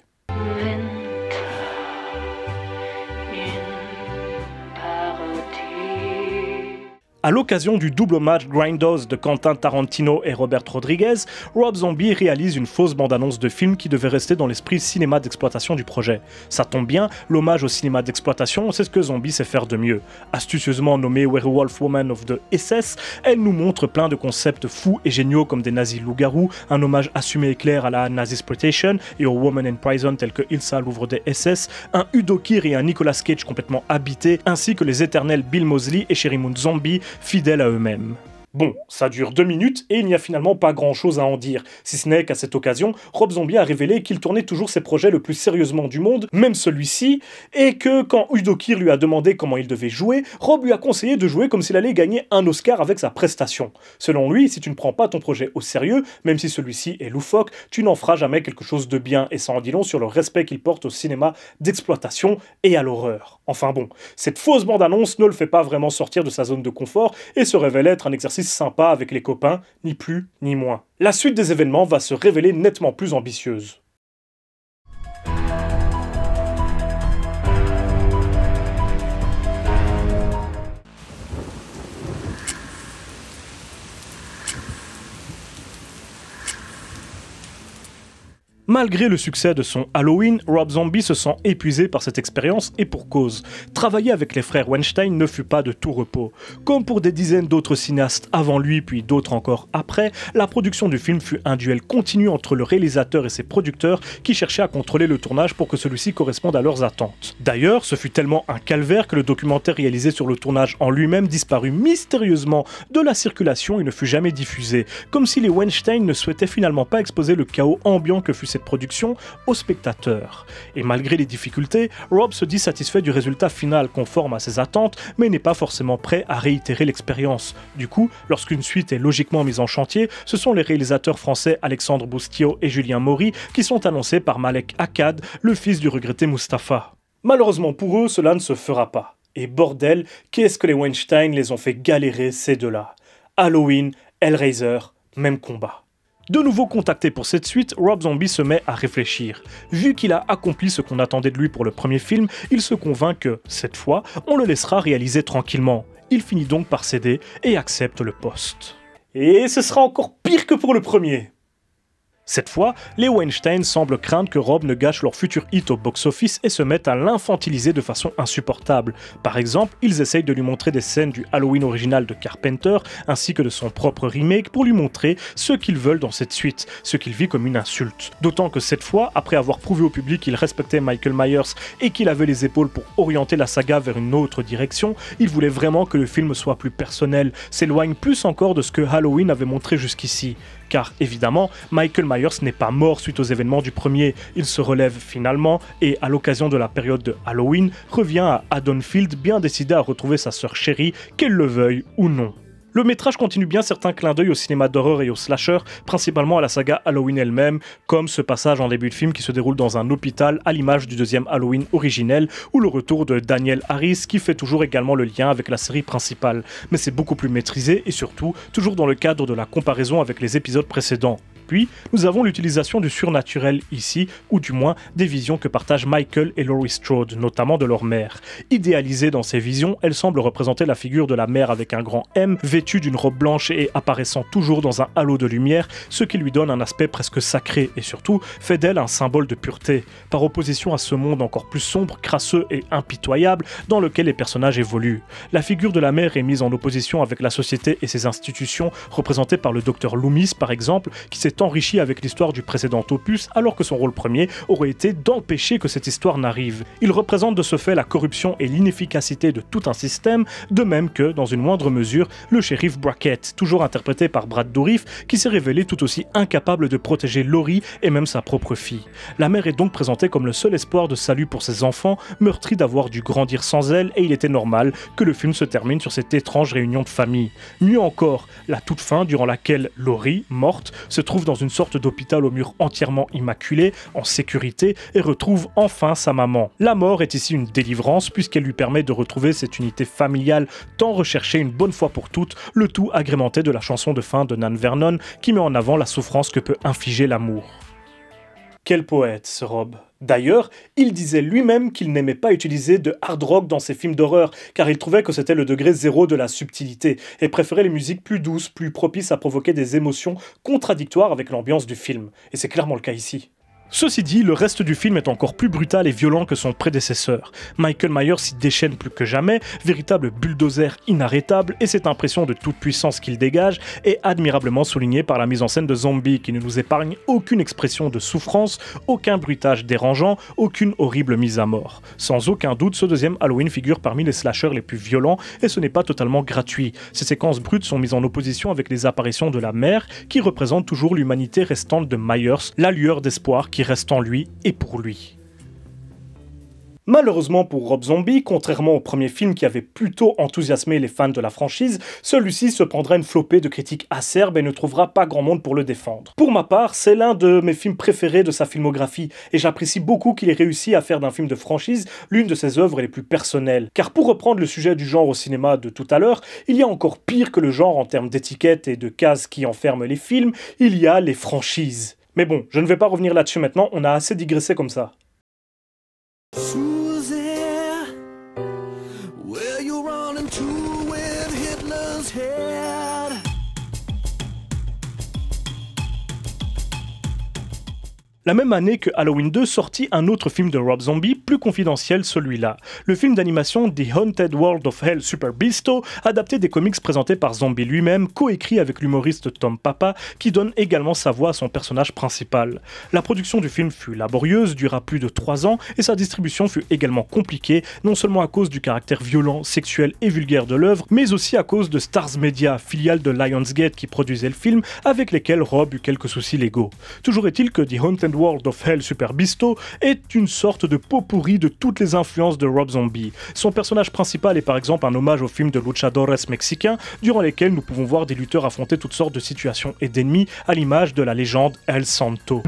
À l'occasion du double match Grindhouse de Quentin Tarantino et Robert Rodriguez, Rob Zombie réalise une fausse bande-annonce de film qui devait rester dans l'esprit cinéma d'exploitation du projet. Ça tombe bien, l'hommage au cinéma d'exploitation, c'est ce que Zombie sait faire de mieux. Astucieusement nommée Werewolf Woman of the SS, elle nous montre plein de concepts fous et géniaux comme des nazis loups-garous, un hommage assumé et clair à la Nazisploitation et aux Woman in Prison tels que Ilsa l'ouvre des SS, un Kier et un Nicolas Cage complètement habité, ainsi que les éternels Bill Mosley et Moon Zombie fidèles à eux-mêmes. Bon, ça dure deux minutes et il n'y a finalement pas grand-chose à en dire, si ce n'est qu'à cette occasion, Rob Zombie a révélé qu'il tournait toujours ses projets le plus sérieusement du monde, même celui-ci, et que quand Udo Kier lui a demandé comment il devait jouer, Rob lui a conseillé de jouer comme s'il allait gagner un Oscar avec sa prestation. Selon lui, si tu ne prends pas ton projet au sérieux, même si celui-ci est loufoque, tu n'en feras jamais quelque chose de bien, et ça en dit long sur le respect qu'il porte au cinéma d'exploitation et à l'horreur. Enfin bon, cette fausse bande-annonce ne le fait pas vraiment sortir de sa zone de confort et se révèle être un exercice sympa avec les copains, ni plus ni moins. La suite des événements va se révéler nettement plus ambitieuse. Malgré le succès de son Halloween, Rob Zombie se sent épuisé par cette expérience et pour cause. Travailler avec les frères Weinstein ne fut pas de tout repos. Comme pour des dizaines d'autres cinéastes avant lui puis d'autres encore après, la production du film fut un duel continu entre le réalisateur et ses producteurs qui cherchaient à contrôler le tournage pour que celui-ci corresponde à leurs attentes. D'ailleurs, ce fut tellement un calvaire que le documentaire réalisé sur le tournage en lui-même disparut mystérieusement de la circulation et ne fut jamais diffusé, comme si les Weinstein ne souhaitaient finalement pas exposer le chaos ambiant que fut cette production aux spectateurs. Et malgré les difficultés, Rob se dit satisfait du résultat final conforme à ses attentes, mais n'est pas forcément prêt à réitérer l'expérience. Du coup, lorsqu'une suite est logiquement mise en chantier, ce sont les réalisateurs français Alexandre Boustio et Julien Maury qui sont annoncés par Malek Akkad, le fils du regretté Mustapha. Malheureusement pour eux, cela ne se fera pas. Et bordel, qu'est-ce que les Weinstein les ont fait galérer ces deux-là Halloween, Hellraiser, même combat. De nouveau contacté pour cette suite, Rob Zombie se met à réfléchir. Vu qu'il a accompli ce qu'on attendait de lui pour le premier film, il se convainc que, cette fois, on le laissera réaliser tranquillement. Il finit donc par céder et accepte le poste. Et ce sera encore pire que pour le premier. Cette fois, les Weinstein semblent craindre que Rob ne gâche leur futur hit au box-office et se mettent à l'infantiliser de façon insupportable. Par exemple, ils essayent de lui montrer des scènes du Halloween original de Carpenter ainsi que de son propre remake pour lui montrer ce qu'ils veulent dans cette suite, ce qu'il vit comme une insulte. D'autant que cette fois, après avoir prouvé au public qu'il respectait Michael Myers et qu'il avait les épaules pour orienter la saga vers une autre direction, il voulait vraiment que le film soit plus personnel, s'éloigne plus encore de ce que Halloween avait montré jusqu'ici car évidemment, Michael Myers n'est pas mort suite aux événements du premier. Il se relève finalement et, à l'occasion de la période de Halloween, revient à Haddonfield bien décidé à retrouver sa sœur chérie, qu'elle le veuille ou non. Le métrage continue bien certains clins d'œil au cinéma d'horreur et au slasher, principalement à la saga Halloween elle-même, comme ce passage en début de film qui se déroule dans un hôpital à l'image du deuxième Halloween originel, ou le retour de Daniel Harris qui fait toujours également le lien avec la série principale, mais c'est beaucoup plus maîtrisé et surtout toujours dans le cadre de la comparaison avec les épisodes précédents puis, nous avons l'utilisation du surnaturel ici, ou du moins des visions que partagent Michael et Laurie Strode, notamment de leur mère. Idéalisée dans ces visions, elle semble représenter la figure de la mère avec un grand M, vêtue d'une robe blanche et apparaissant toujours dans un halo de lumière, ce qui lui donne un aspect presque sacré et surtout fait d'elle un symbole de pureté, par opposition à ce monde encore plus sombre, crasseux et impitoyable dans lequel les personnages évoluent. La figure de la mère est mise en opposition avec la société et ses institutions, représentées par le docteur Loomis par exemple, qui s'est enrichi avec l'histoire du précédent opus, alors que son rôle premier aurait été d'empêcher que cette histoire n'arrive. Il représente de ce fait la corruption et l'inefficacité de tout un système, de même que, dans une moindre mesure, le shérif Brackett, toujours interprété par Brad Dourif, qui s'est révélé tout aussi incapable de protéger Laurie et même sa propre fille. La mère est donc présentée comme le seul espoir de salut pour ses enfants, meurtri d'avoir dû grandir sans elle, et il était normal que le film se termine sur cette étrange réunion de famille. Mieux encore, la toute fin durant laquelle Laurie, morte, se trouve dans dans une sorte d'hôpital au mur entièrement immaculé, en sécurité, et retrouve enfin sa maman. La mort est ici une délivrance puisqu'elle lui permet de retrouver cette unité familiale tant recherchée une bonne fois pour toutes, le tout agrémenté de la chanson de fin de Nan Vernon qui met en avant la souffrance que peut infliger l'amour. Quel poète, ce Rob D'ailleurs, il disait lui-même qu'il n'aimait pas utiliser de hard rock dans ses films d'horreur, car il trouvait que c'était le degré zéro de la subtilité, et préférait les musiques plus douces, plus propices à provoquer des émotions contradictoires avec l'ambiance du film. Et c'est clairement le cas ici. Ceci dit, le reste du film est encore plus brutal et violent que son prédécesseur. Michael Myers s'y déchaîne plus que jamais, véritable bulldozer inarrêtable, et cette impression de toute puissance qu'il dégage est admirablement soulignée par la mise en scène de zombies qui ne nous épargne aucune expression de souffrance, aucun bruitage dérangeant, aucune horrible mise à mort. Sans aucun doute, ce deuxième Halloween figure parmi les slashers les plus violents, et ce n'est pas totalement gratuit. Ces séquences brutes sont mises en opposition avec les apparitions de la mère, qui représente toujours l'humanité restante de Myers, la lueur d'espoir qui reste en lui et pour lui. Malheureusement pour Rob Zombie, contrairement au premier film qui avait plutôt enthousiasmé les fans de la franchise, celui-ci se prendra une flopée de critiques acerbes et ne trouvera pas grand monde pour le défendre. Pour ma part, c'est l'un de mes films préférés de sa filmographie et j'apprécie beaucoup qu'il ait réussi à faire d'un film de franchise l'une de ses œuvres les plus personnelles. Car pour reprendre le sujet du genre au cinéma de tout à l'heure, il y a encore pire que le genre en termes d'étiquette et de cases qui enferment les films, il y a les franchises. Mais bon, je ne vais pas revenir là-dessus maintenant, on a assez digressé comme ça. La même année que Halloween 2 sortit un autre film de Rob Zombie, plus confidentiel celui-là. Le film d'animation The Haunted World of Hell Super Bisto, adapté des comics présentés par Zombie lui-même, coécrit avec l'humoriste Tom Papa, qui donne également sa voix à son personnage principal. La production du film fut laborieuse, dura plus de 3 ans, et sa distribution fut également compliquée, non seulement à cause du caractère violent, sexuel et vulgaire de l'œuvre, mais aussi à cause de Stars Media, filiale de Lionsgate qui produisait le film, avec lesquels Rob eut quelques soucis légaux. Toujours est-il que The Haunted World of Hell Super Bisto est une sorte de pot pourri de toutes les influences de Rob Zombie. Son personnage principal est par exemple un hommage au film de luchadores mexicain, durant lesquels nous pouvons voir des lutteurs affronter toutes sortes de situations et d'ennemis à l'image de la légende El Santo.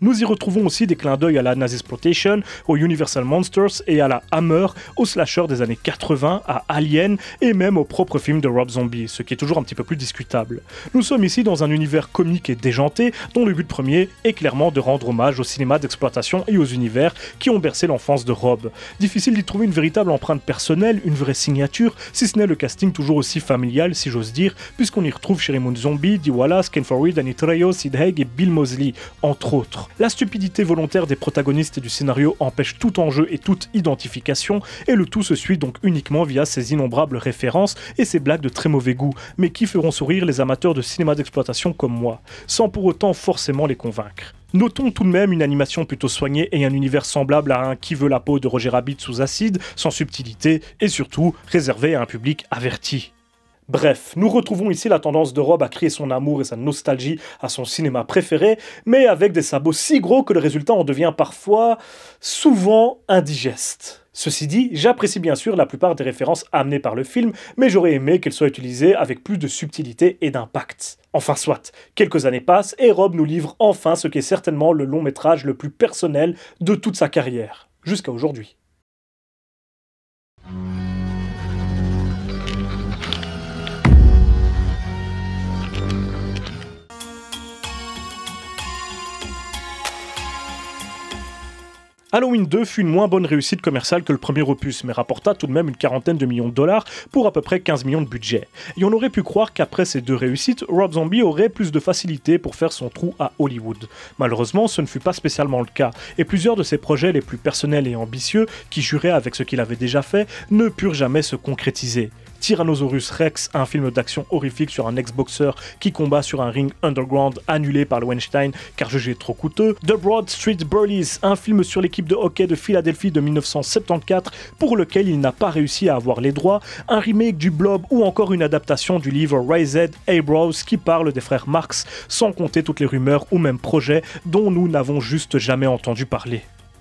Nous y retrouvons aussi des clins d'œil à la Nazi Exploitation, aux Universal Monsters et à la Hammer, aux slashers des années 80, à Alien et même au propre films de Rob Zombie, ce qui est toujours un petit peu plus discutable. Nous sommes ici dans un univers comique et déjanté dont le but premier est clairement de rendre hommage au cinéma d'exploitation et aux univers qui ont bercé l'enfance de Rob. Difficile d'y trouver une véritable empreinte personnelle, une vraie signature, si ce n'est le casting toujours aussi familial, si j'ose dire, puisqu'on y retrouve Moon Zombie, Dee Wallace, Ken Danny Trejo, Sid Haig et Bill Mosley, entre autres. La stupidité volontaire des protagonistes et du scénario empêche tout enjeu et toute identification, et le tout se suit donc uniquement via ses innombrables références et ses blagues de très mauvais goût, mais qui feront sourire les amateurs de cinéma d'exploitation comme moi, sans pour autant forcément les convaincre. Notons tout de même une animation plutôt soignée et un univers semblable à un Qui veut la peau de Roger Rabbit sous acide, sans subtilité et surtout réservé à un public averti. Bref, nous retrouvons ici la tendance de Rob à crier son amour et sa nostalgie à son cinéma préféré, mais avec des sabots si gros que le résultat en devient parfois, souvent indigeste. Ceci dit, j'apprécie bien sûr la plupart des références amenées par le film, mais j'aurais aimé qu'elles soient utilisées avec plus de subtilité et d'impact. Enfin soit, quelques années passent et Rob nous livre enfin ce qui est certainement le long métrage le plus personnel de toute sa carrière, jusqu'à aujourd'hui. Halloween 2 fut une moins bonne réussite commerciale que le premier opus, mais rapporta tout de même une quarantaine de millions de dollars pour à peu près 15 millions de budget. Et on aurait pu croire qu'après ces deux réussites, Rob Zombie aurait plus de facilité pour faire son trou à Hollywood. Malheureusement, ce ne fut pas spécialement le cas, et plusieurs de ses projets les plus personnels et ambitieux, qui juraient avec ce qu'il avait déjà fait, ne purent jamais se concrétiser. Tyrannosaurus Rex, un film d'action horrifique sur un ex-boxeur qui combat sur un ring underground annulé par le Weinstein car jugé trop coûteux. The Broad Street Burlies, un film sur l'équipe de hockey de Philadelphie de 1974 pour lequel il n'a pas réussi à avoir les droits, un remake du Blob ou encore une adaptation du livre Rise Z. Abrows qui parle des frères Marx, sans compter toutes les rumeurs ou même projets dont nous n'avons juste jamais entendu parler.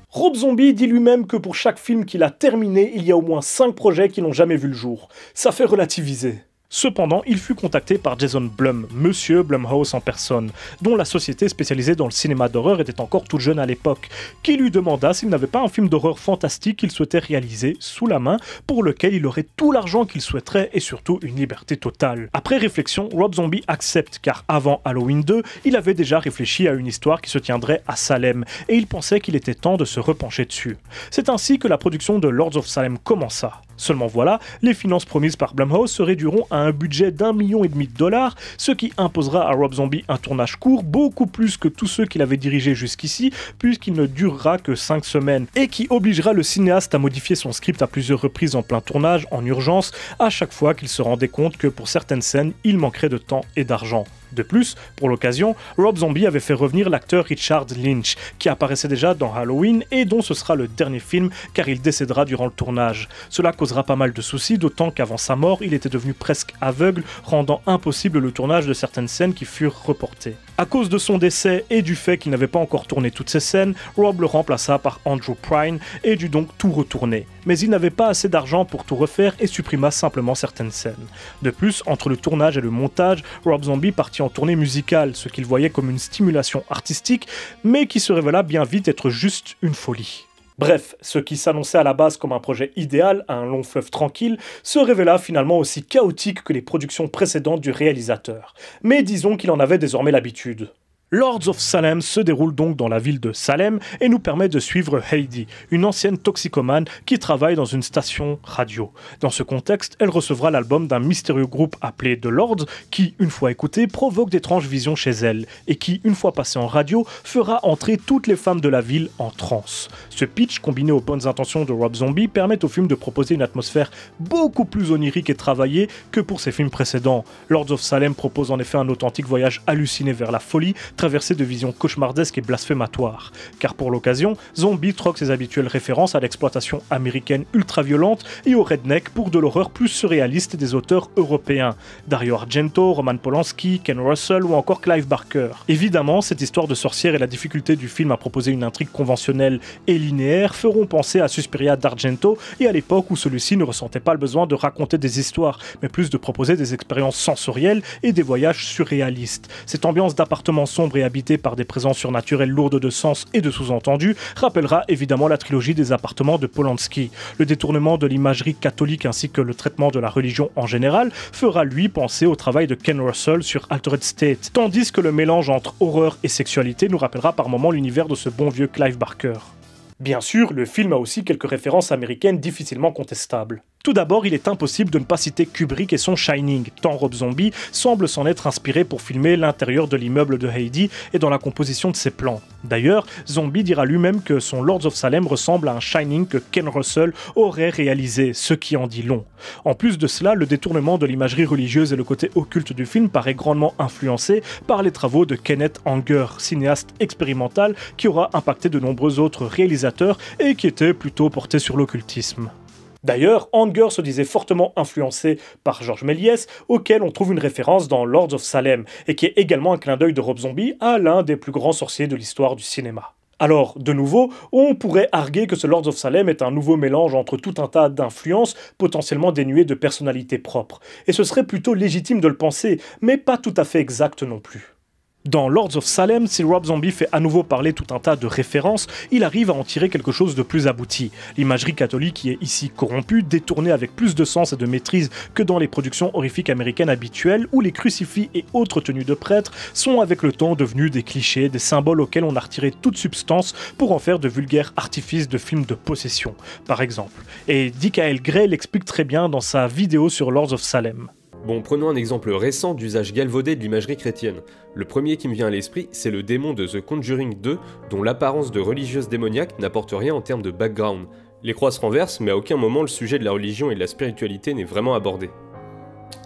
Rob Zombie dit lui-même que pour chaque film qu'il a terminé, il y a au moins 5 projets qui n'ont jamais vu le jour. Ça fait relativiser. Cependant, il fut contacté par Jason Blum, monsieur Blumhouse en personne, dont la société spécialisée dans le cinéma d'horreur était encore toute jeune à l'époque, qui lui demanda s'il n'avait pas un film d'horreur fantastique qu'il souhaitait réaliser sous la main, pour lequel il aurait tout l'argent qu'il souhaiterait et surtout une liberté totale. Après réflexion, Rob Zombie accepte, car avant Halloween 2, il avait déjà réfléchi à une histoire qui se tiendrait à Salem, et il pensait qu'il était temps de se repencher dessus. C'est ainsi que la production de Lords of Salem commença. Seulement voilà, les finances promises par Blumhouse se réduiront à un budget d'un million et demi de dollars, ce qui imposera à Rob Zombie un tournage court, beaucoup plus que tous ceux qu'il avait dirigés jusqu'ici, puisqu'il ne durera que 5 semaines, et qui obligera le cinéaste à modifier son script à plusieurs reprises en plein tournage, en urgence, à chaque fois qu'il se rendait compte que pour certaines scènes, il manquerait de temps et d'argent. De plus, pour l'occasion, Rob Zombie avait fait revenir l'acteur Richard Lynch, qui apparaissait déjà dans Halloween et dont ce sera le dernier film car il décédera durant le tournage. Cela causera pas mal de soucis, d'autant qu'avant sa mort, il était devenu presque aveugle, rendant impossible le tournage de certaines scènes qui furent reportées. À cause de son décès et du fait qu'il n'avait pas encore tourné toutes ces scènes, Rob le remplaça par Andrew Prine et dut donc tout retourner. Mais il n'avait pas assez d'argent pour tout refaire et supprima simplement certaines scènes. De plus, entre le tournage et le montage, Rob Zombie partit en tournée musicale, ce qu'il voyait comme une stimulation artistique, mais qui se révéla bien vite être juste une folie. Bref, ce qui s'annonçait à la base comme un projet idéal, un long fleuve tranquille, se révéla finalement aussi chaotique que les productions précédentes du réalisateur. Mais disons qu'il en avait désormais l'habitude. Lords of Salem se déroule donc dans la ville de Salem et nous permet de suivre Heidi, une ancienne toxicomane qui travaille dans une station radio. Dans ce contexte, elle recevra l'album d'un mystérieux groupe appelé The Lords qui, une fois écouté, provoque d'étranges visions chez elle et qui, une fois passé en radio, fera entrer toutes les femmes de la ville en transe. Ce pitch, combiné aux bonnes intentions de Rob Zombie, permet au film de proposer une atmosphère beaucoup plus onirique et travaillée que pour ses films précédents. Lords of Salem propose en effet un authentique voyage halluciné vers la folie traversée de visions cauchemardesques et blasphématoires. Car pour l'occasion, Zombie troque ses habituelles références à l'exploitation américaine ultra-violente et au redneck pour de l'horreur plus surréaliste des auteurs européens. Dario Argento, Roman Polanski, Ken Russell ou encore Clive Barker. Évidemment, cette histoire de sorcière et la difficulté du film à proposer une intrigue conventionnelle et linéaire feront penser à Suspiria d'Argento et à l'époque où celui-ci ne ressentait pas le besoin de raconter des histoires, mais plus de proposer des expériences sensorielles et des voyages surréalistes. Cette ambiance d'appartement sombre et par des présences surnaturelles lourdes de sens et de sous-entendus rappellera évidemment la trilogie des appartements de Polanski. Le détournement de l'imagerie catholique ainsi que le traitement de la religion en général fera lui penser au travail de Ken Russell sur Altered State, tandis que le mélange entre horreur et sexualité nous rappellera par moments l'univers de ce bon vieux Clive Barker. Bien sûr, le film a aussi quelques références américaines difficilement contestables. Tout d'abord, il est impossible de ne pas citer Kubrick et son Shining, tant Rob Zombie semble s'en être inspiré pour filmer l'intérieur de l'immeuble de Heidi et dans la composition de ses plans. D'ailleurs, Zombie dira lui-même que son Lords of Salem ressemble à un Shining que Ken Russell aurait réalisé, ce qui en dit long. En plus de cela, le détournement de l'imagerie religieuse et le côté occulte du film paraît grandement influencé par les travaux de Kenneth Anger, cinéaste expérimental qui aura impacté de nombreux autres réalisateurs et qui était plutôt porté sur l'occultisme. D'ailleurs, Anger se disait fortement influencé par Georges Méliès, auquel on trouve une référence dans Lords of Salem, et qui est également un clin d'œil de Rob Zombie à l'un des plus grands sorciers de l'histoire du cinéma. Alors, de nouveau, on pourrait arguer que ce Lords of Salem est un nouveau mélange entre tout un tas d'influences potentiellement dénuées de personnalité propre, et ce serait plutôt légitime de le penser, mais pas tout à fait exact non plus. Dans Lords of Salem, si Rob Zombie fait à nouveau parler tout un tas de références, il arrive à en tirer quelque chose de plus abouti. L'imagerie catholique qui est ici corrompue, détournée avec plus de sens et de maîtrise que dans les productions horrifiques américaines habituelles, où les crucifix et autres tenues de prêtres sont avec le temps devenus des clichés, des symboles auxquels on a retiré toute substance pour en faire de vulgaires artifices de films de possession, par exemple. Et Dick Gray l'explique très bien dans sa vidéo sur Lords of Salem. Bon, prenons un exemple récent d'usage galvaudé de l'imagerie chrétienne. Le premier qui me vient à l'esprit, c'est le démon de The Conjuring 2, dont l'apparence de religieuse démoniaque n'apporte rien en termes de background. Les croix se renversent, mais à aucun moment le sujet de la religion et de la spiritualité n'est vraiment abordé.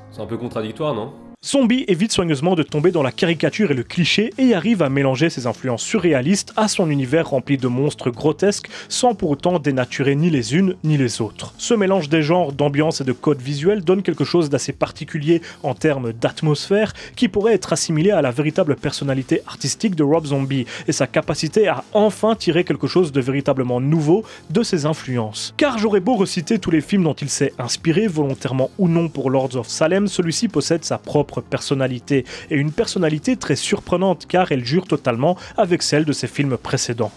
C'est un peu contradictoire, non Zombie évite soigneusement de tomber dans la caricature et le cliché et arrive à mélanger ses influences surréalistes à son univers rempli de monstres grotesques sans pour autant dénaturer ni les unes ni les autres. Ce mélange des genres, d'ambiance et de codes visuels donne quelque chose d'assez particulier en termes d'atmosphère qui pourrait être assimilé à la véritable personnalité artistique de Rob Zombie et sa capacité à enfin tirer quelque chose de véritablement nouveau de ses influences. Car j'aurais beau reciter tous les films dont il s'est inspiré, volontairement ou non pour Lords of Salem, celui-ci possède sa propre personnalité, et une personnalité très surprenante car elle jure totalement avec celle de ses films précédents.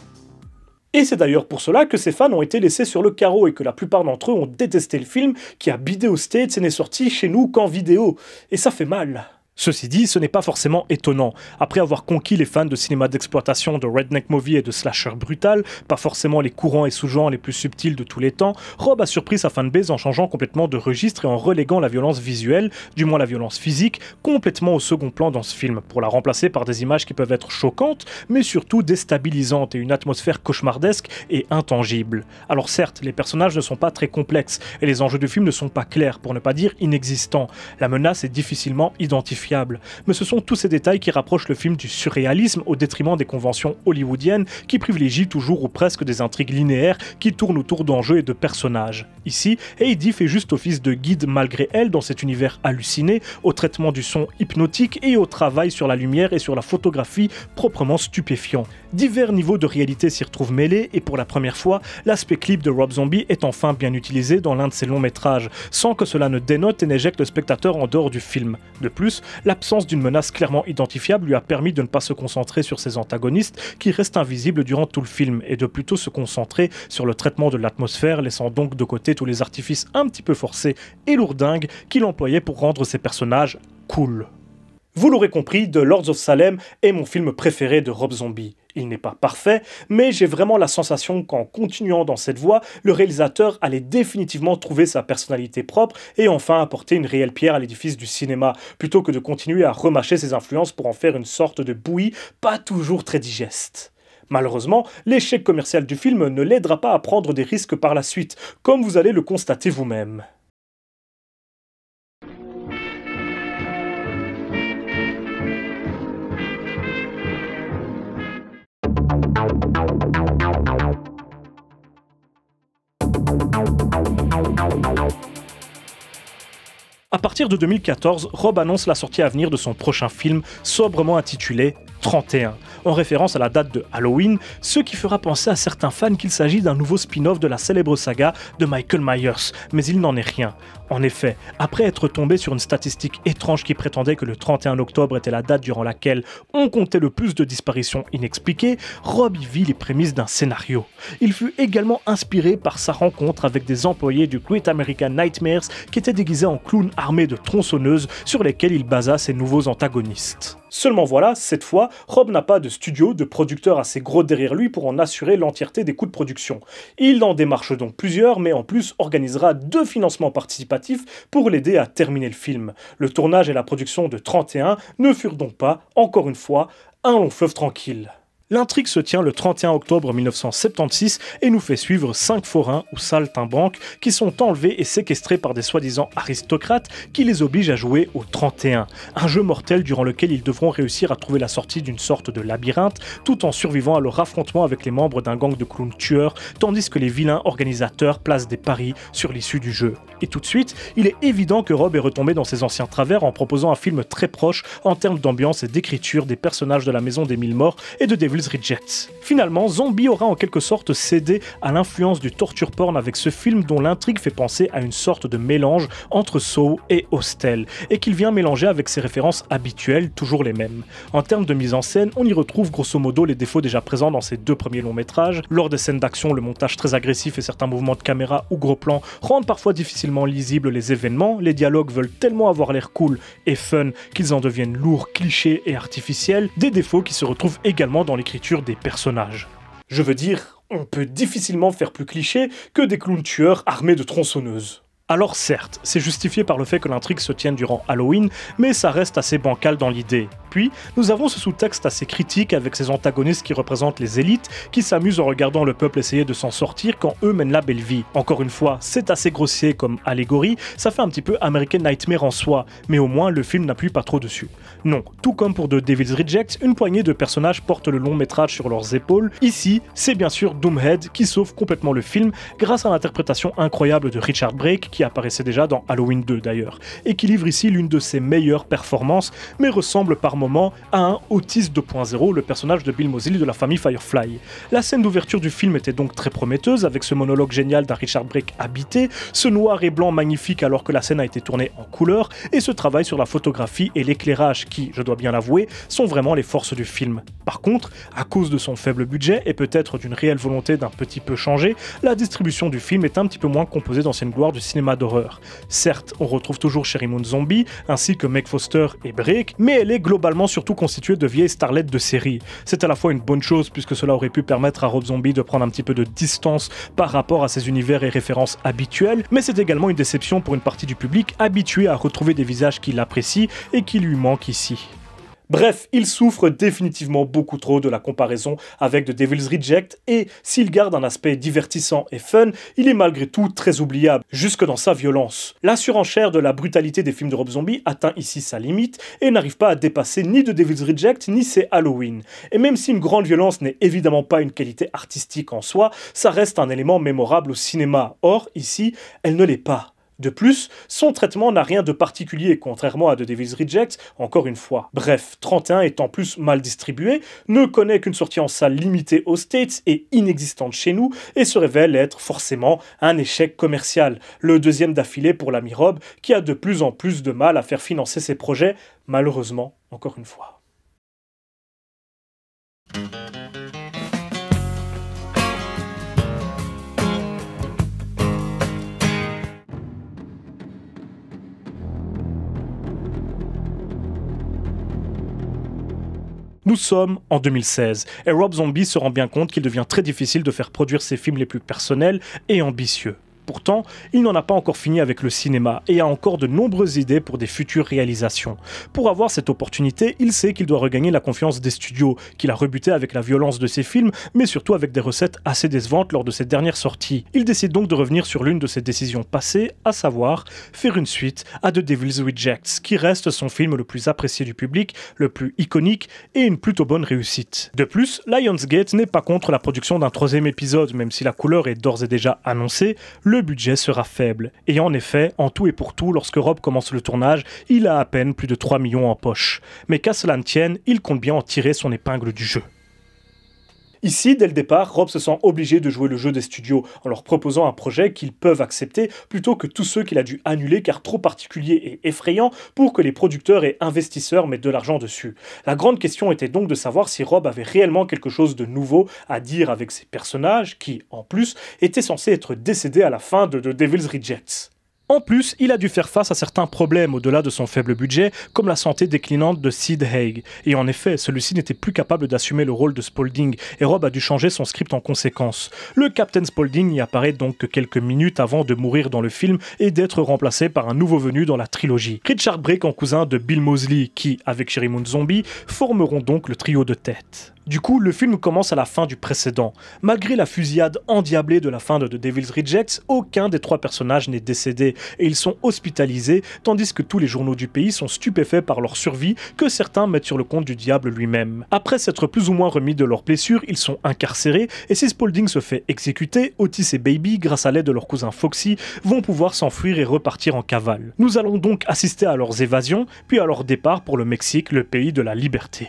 Et c'est d'ailleurs pour cela que ses fans ont été laissés sur le carreau et que la plupart d'entre eux ont détesté le film qui a bidé aux States et n'est sorti chez nous qu'en vidéo. Et ça fait mal. Ceci dit, ce n'est pas forcément étonnant. Après avoir conquis les fans de cinéma d'exploitation, de redneck movie et de slasher brutal, pas forcément les courants et sous-genres les plus subtils de tous les temps, Rob a surpris sa fanbase en changeant complètement de registre et en reléguant la violence visuelle, du moins la violence physique, complètement au second plan dans ce film, pour la remplacer par des images qui peuvent être choquantes, mais surtout déstabilisantes et une atmosphère cauchemardesque et intangible. Alors certes, les personnages ne sont pas très complexes et les enjeux du film ne sont pas clairs, pour ne pas dire inexistants. La menace est difficilement identifiée mais ce sont tous ces détails qui rapprochent le film du surréalisme au détriment des conventions hollywoodiennes qui privilégient toujours ou presque des intrigues linéaires qui tournent autour d'enjeux et de personnages. Ici, Heidi fait juste office de guide malgré elle dans cet univers halluciné, au traitement du son hypnotique et au travail sur la lumière et sur la photographie proprement stupéfiant divers niveaux de réalité s'y retrouvent mêlés et pour la première fois, l'aspect clip de Rob Zombie est enfin bien utilisé dans l'un de ses longs métrages, sans que cela ne dénote et n'éjecte le spectateur en dehors du film. De plus, l'absence d'une menace clairement identifiable lui a permis de ne pas se concentrer sur ses antagonistes qui restent invisibles durant tout le film et de plutôt se concentrer sur le traitement de l'atmosphère, laissant donc de côté tous les artifices un petit peu forcés et lourdingues qu'il employait pour rendre ses personnages cool. Vous l'aurez compris, The Lords of Salem est mon film préféré de Rob Zombie. Il n'est pas parfait, mais j'ai vraiment la sensation qu'en continuant dans cette voie, le réalisateur allait définitivement trouver sa personnalité propre et enfin apporter une réelle pierre à l'édifice du cinéma, plutôt que de continuer à remâcher ses influences pour en faire une sorte de bouillie pas toujours très digeste. Malheureusement, l'échec commercial du film ne l'aidera pas à prendre des risques par la suite, comme vous allez le constater vous-même. À partir de 2014, Rob annonce la sortie à venir de son prochain film, sobrement intitulé 31, en référence à la date de Halloween, ce qui fera penser à certains fans qu'il s'agit d'un nouveau spin-off de la célèbre saga de Michael Myers, mais il n'en est rien. En effet, après être tombé sur une statistique étrange qui prétendait que le 31 octobre était la date durant laquelle on comptait le plus de disparitions inexpliquées, Rob vit les prémices d'un scénario. Il fut également inspiré par sa rencontre avec des employés du Great American Nightmares qui étaient déguisés en clowns armés de tronçonneuses sur lesquels il basa ses nouveaux antagonistes. Seulement voilà, cette fois, Rob n'a pas de studio, de producteur assez gros derrière lui pour en assurer l'entièreté des coûts de production. Il en démarche donc plusieurs, mais en plus organisera deux financements participatifs pour l'aider à terminer le film. Le tournage et la production de 31 ne furent donc pas, encore une fois, un long fleuve tranquille. L'intrigue se tient le 31 octobre 1976 et nous fait suivre cinq forains ou saltimbanques qui sont enlevés et séquestrés par des soi-disant aristocrates qui les obligent à jouer au 31, un jeu mortel durant lequel ils devront réussir à trouver la sortie d'une sorte de labyrinthe tout en survivant à leur affrontement avec les membres d'un gang de clowns tueurs, tandis que les vilains organisateurs placent des paris sur l'issue du jeu. Et tout de suite, il est évident que Rob est retombé dans ses anciens travers en proposant un film très proche en termes d'ambiance et d'écriture des personnages de la maison des mille morts et de Rejects. Finalement, Zombie aura en quelque sorte cédé à l'influence du torture porn avec ce film dont l'intrigue fait penser à une sorte de mélange entre Saw et Hostel, et qu'il vient mélanger avec ses références habituelles, toujours les mêmes. En termes de mise en scène, on y retrouve grosso modo les défauts déjà présents dans ses deux premiers longs métrages. Lors des scènes d'action, le montage très agressif et certains mouvements de caméra ou gros plans rendent parfois difficilement lisibles les événements, les dialogues veulent tellement avoir l'air cool et fun qu'ils en deviennent lourds, clichés et artificiels, des défauts qui se retrouvent également dans les des personnages. Je veux dire, on peut difficilement faire plus cliché que des clowns tueurs armés de tronçonneuses. Alors certes, c'est justifié par le fait que l'intrigue se tienne durant Halloween, mais ça reste assez bancal dans l'idée. Puis, nous avons ce sous-texte assez critique avec ces antagonistes qui représentent les élites, qui s'amusent en regardant le peuple essayer de s'en sortir quand eux mènent la belle vie. Encore une fois, c'est assez grossier comme allégorie, ça fait un petit peu American Nightmare en soi, mais au moins le film n'appuie pas trop dessus. Non, tout comme pour The Devil's Reject, une poignée de personnages portent le long métrage sur leurs épaules. Ici, c'est bien sûr Doomhead qui sauve complètement le film grâce à l'interprétation incroyable de Richard Brake qui apparaissait déjà dans Halloween 2 d'ailleurs, et qui livre ici l'une de ses meilleures performances, mais ressemble par moments à un Otis 2.0, le personnage de Bill Moseley de la famille Firefly. La scène d'ouverture du film était donc très prometteuse, avec ce monologue génial d'un Richard Brake habité, ce noir et blanc magnifique alors que la scène a été tournée en couleur, et ce travail sur la photographie et l'éclairage qui, je dois bien l'avouer, sont vraiment les forces du film. Par contre, à cause de son faible budget et peut-être d'une réelle volonté d'un petit peu changer, la distribution du film est un petit peu moins composée d'anciennes gloires du cinéma d'horreur. Certes, on retrouve toujours Sherry Moon Zombie, ainsi que Meg Foster et Brick, mais elle est globalement surtout constituée de vieilles starlettes de série. C'est à la fois une bonne chose puisque cela aurait pu permettre à Rob Zombie de prendre un petit peu de distance par rapport à ses univers et références habituelles, mais c'est également une déception pour une partie du public habitué à retrouver des visages qu'il apprécie et qui lui manquent ici. Bref, il souffre définitivement beaucoup trop de la comparaison avec The Devil's Reject et s'il garde un aspect divertissant et fun, il est malgré tout très oubliable, jusque dans sa violence. La surenchère de la brutalité des films de Rob Zombie atteint ici sa limite et n'arrive pas à dépasser ni The Devil's Reject ni ses Halloween. Et même si une grande violence n'est évidemment pas une qualité artistique en soi, ça reste un élément mémorable au cinéma. Or, ici, elle ne l'est pas. De plus, son traitement n'a rien de particulier, contrairement à The Devil's Reject, encore une fois. Bref, 31 étant plus mal distribué, ne connaît qu'une sortie en salle limitée aux States et inexistante chez nous, et se révèle être forcément un échec commercial, le deuxième d'affilée pour la Mirobe, qui a de plus en plus de mal à faire financer ses projets, malheureusement, encore une fois. Nous sommes en 2016 et Rob Zombie se rend bien compte qu'il devient très difficile de faire produire ses films les plus personnels et ambitieux. Pourtant, il n'en a pas encore fini avec le cinéma et a encore de nombreuses idées pour des futures réalisations. Pour avoir cette opportunité, il sait qu'il doit regagner la confiance des studios, qu'il a rebuté avec la violence de ses films, mais surtout avec des recettes assez décevantes lors de ses dernières sorties. Il décide donc de revenir sur l'une de ses décisions passées, à savoir faire une suite à The Devil's Rejects, qui reste son film le plus apprécié du public, le plus iconique et une plutôt bonne réussite. De plus, Lionsgate n'est pas contre la production d'un troisième épisode, même si la couleur est d'ores et déjà annoncée le budget sera faible. Et en effet, en tout et pour tout, lorsque Rob commence le tournage, il a à peine plus de 3 millions en poche. Mais qu'à cela ne tienne, il compte bien en tirer son épingle du jeu. Ici, dès le départ, Rob se sent obligé de jouer le jeu des studios en leur proposant un projet qu'ils peuvent accepter plutôt que tous ceux qu'il a dû annuler car trop particulier et effrayant pour que les producteurs et investisseurs mettent de l'argent dessus. La grande question était donc de savoir si Rob avait réellement quelque chose de nouveau à dire avec ses personnages qui, en plus, étaient censés être décédés à la fin de The Devil's Rejects. En plus, il a dû faire face à certains problèmes au-delà de son faible budget, comme la santé déclinante de Sid Haig. Et en effet, celui-ci n'était plus capable d'assumer le rôle de Spaulding, et Rob a dû changer son script en conséquence. Le Captain Spaulding n'y apparaît donc que quelques minutes avant de mourir dans le film et d'être remplacé par un nouveau venu dans la trilogie. Richard Brake en cousin de Bill Mosley, qui, avec Sherry Moon Zombie, formeront donc le trio de tête. Du coup, le film commence à la fin du précédent. Malgré la fusillade endiablée de la fin de The Devil's Rejects, aucun des trois personnages n'est décédé et ils sont hospitalisés, tandis que tous les journaux du pays sont stupéfaits par leur survie que certains mettent sur le compte du diable lui-même. Après s'être plus ou moins remis de leurs blessures, ils sont incarcérés et si Spaulding se fait exécuter, Otis et Baby, grâce à l'aide de leur cousin Foxy, vont pouvoir s'enfuir et repartir en cavale. Nous allons donc assister à leurs évasions, puis à leur départ pour le Mexique, le pays de la liberté.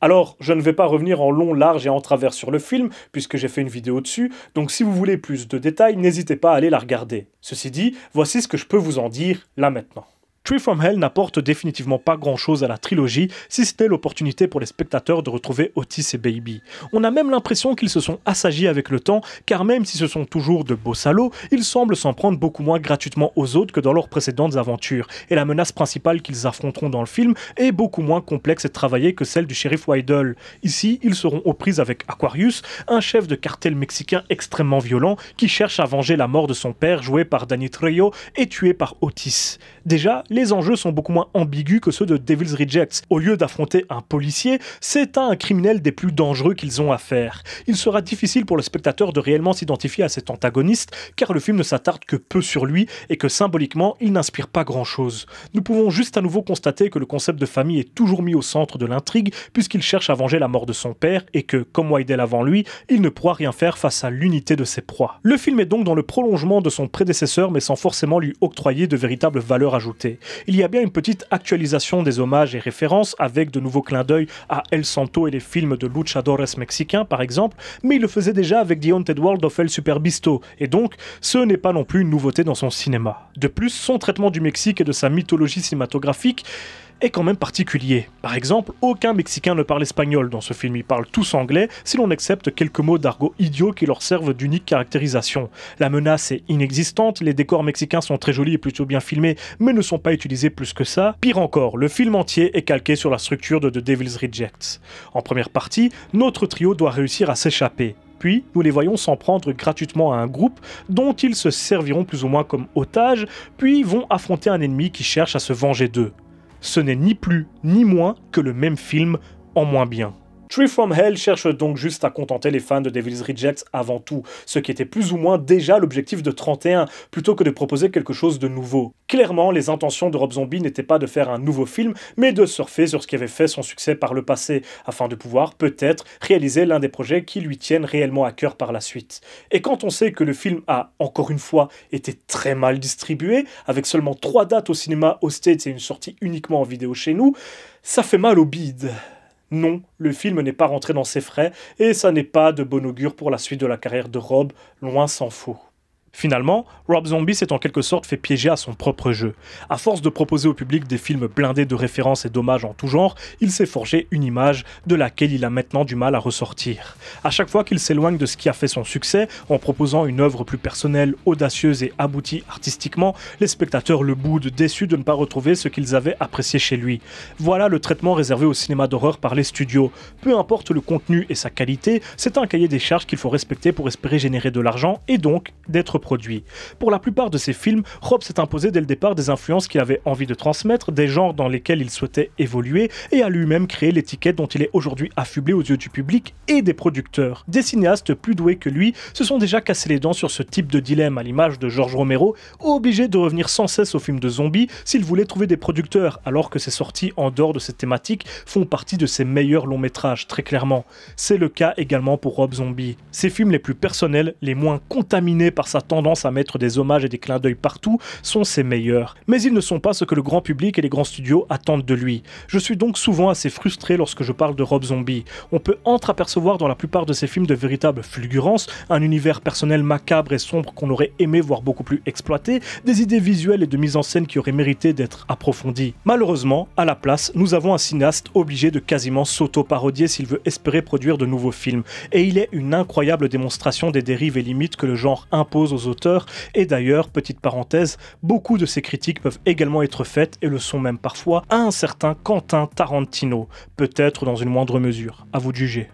Alors, je ne vais pas revenir en long, large et en travers sur le film, puisque j'ai fait une vidéo dessus, donc si vous voulez plus de détails, n'hésitez pas à aller la regarder. Ceci dit, voici ce que je peux vous en dire là maintenant. Tree from Hell n'apporte définitivement pas grand-chose à la trilogie, si c'était l'opportunité pour les spectateurs de retrouver Otis et Baby. On a même l'impression qu'ils se sont assagis avec le temps, car même si ce sont toujours de beaux salauds, ils semblent s'en prendre beaucoup moins gratuitement aux autres que dans leurs précédentes aventures, et la menace principale qu'ils affronteront dans le film est beaucoup moins complexe et travaillée que celle du shérif Weidel. Ici, ils seront aux prises avec Aquarius, un chef de cartel mexicain extrêmement violent qui cherche à venger la mort de son père joué par Danny Trejo et tué par Otis. Déjà, les enjeux sont beaucoup moins ambigus que ceux de Devil's Rejects. Au lieu d'affronter un policier, c'est un criminel des plus dangereux qu'ils ont à faire. Il sera difficile pour le spectateur de réellement s'identifier à cet antagoniste, car le film ne s'attarde que peu sur lui et que symboliquement, il n'inspire pas grand-chose. Nous pouvons juste à nouveau constater que le concept de famille est toujours mis au centre de l'intrigue, puisqu'il cherche à venger la mort de son père et que, comme Wydell avant lui, il ne pourra rien faire face à l'unité de ses proies. Le film est donc dans le prolongement de son prédécesseur, mais sans forcément lui octroyer de véritables valeurs ajoutées il y a bien une petite actualisation des hommages et références avec de nouveaux clins d'œil à El Santo et les films de luchadores mexicains par exemple, mais il le faisait déjà avec The Haunted World of El Superbisto, et donc ce n'est pas non plus une nouveauté dans son cinéma. De plus, son traitement du Mexique et de sa mythologie cinématographique est quand même particulier. Par exemple, aucun Mexicain ne parle espagnol dans ce film, ils parlent tous anglais, si l'on accepte quelques mots d'argot idiot qui leur servent d'unique caractérisation. La menace est inexistante, les décors mexicains sont très jolis et plutôt bien filmés, mais ne sont pas utilisés plus que ça. Pire encore, le film entier est calqué sur la structure de The Devil's Rejects. En première partie, notre trio doit réussir à s'échapper. Puis, nous les voyons s'en prendre gratuitement à un groupe dont ils se serviront plus ou moins comme otages, puis vont affronter un ennemi qui cherche à se venger d'eux ce n'est ni plus ni moins que le même film en moins bien. Tree From Hell cherche donc juste à contenter les fans de Devil's Rejects avant tout, ce qui était plus ou moins déjà l'objectif de 31, plutôt que de proposer quelque chose de nouveau. Clairement, les intentions de Rob Zombie n'étaient pas de faire un nouveau film, mais de surfer sur ce qui avait fait son succès par le passé, afin de pouvoir, peut-être, réaliser l'un des projets qui lui tiennent réellement à cœur par la suite. Et quand on sait que le film a, encore une fois, été très mal distribué, avec seulement trois dates au cinéma aux States et une sortie uniquement en vidéo chez nous, ça fait mal au bide. Non, le film n'est pas rentré dans ses frais, et ça n'est pas de bon augure pour la suite de la carrière de Rob, loin s'en faut. Finalement, Rob Zombie s'est en quelque sorte fait piéger à son propre jeu. À force de proposer au public des films blindés de références et d'hommages en tout genre, il s'est forgé une image de laquelle il a maintenant du mal à ressortir. À chaque fois qu'il s'éloigne de ce qui a fait son succès, en proposant une œuvre plus personnelle, audacieuse et aboutie artistiquement, les spectateurs le boudent, déçus de ne pas retrouver ce qu'ils avaient apprécié chez lui. Voilà le traitement réservé au cinéma d'horreur par les studios. Peu importe le contenu et sa qualité, c'est un cahier des charges qu'il faut respecter pour espérer générer de l'argent et donc d'être produit. Pour la plupart de ses films, Rob s'est imposé dès le départ des influences qu'il avait envie de transmettre, des genres dans lesquels il souhaitait évoluer, et a lui-même créé l'étiquette dont il est aujourd'hui affublé aux yeux du public et des producteurs. Des cinéastes plus doués que lui se sont déjà cassés les dents sur ce type de dilemme, à l'image de George Romero, obligé de revenir sans cesse aux films de zombies s'il voulait trouver des producteurs, alors que ses sorties en dehors de cette thématique font partie de ses meilleurs longs métrages, très clairement. C'est le cas également pour Rob Zombie. Ses films les plus personnels, les moins contaminés par sa tendance tendance à mettre des hommages et des clins d'œil partout, sont ses meilleurs. Mais ils ne sont pas ce que le grand public et les grands studios attendent de lui. Je suis donc souvent assez frustré lorsque je parle de Rob Zombie. On peut entreapercevoir dans la plupart de ses films de véritables fulgurances, un univers personnel macabre et sombre qu'on aurait aimé voir beaucoup plus exploité, des idées visuelles et de mise en scène qui auraient mérité d'être approfondies. Malheureusement, à la place, nous avons un cinéaste obligé de quasiment s'auto-parodier s'il veut espérer produire de nouveaux films, et il est une incroyable démonstration des dérives et limites que le genre impose auteurs. Et d'ailleurs, petite parenthèse, beaucoup de ces critiques peuvent également être faites et le sont même parfois à un certain Quentin Tarantino, peut-être dans une moindre mesure. À vous de juger.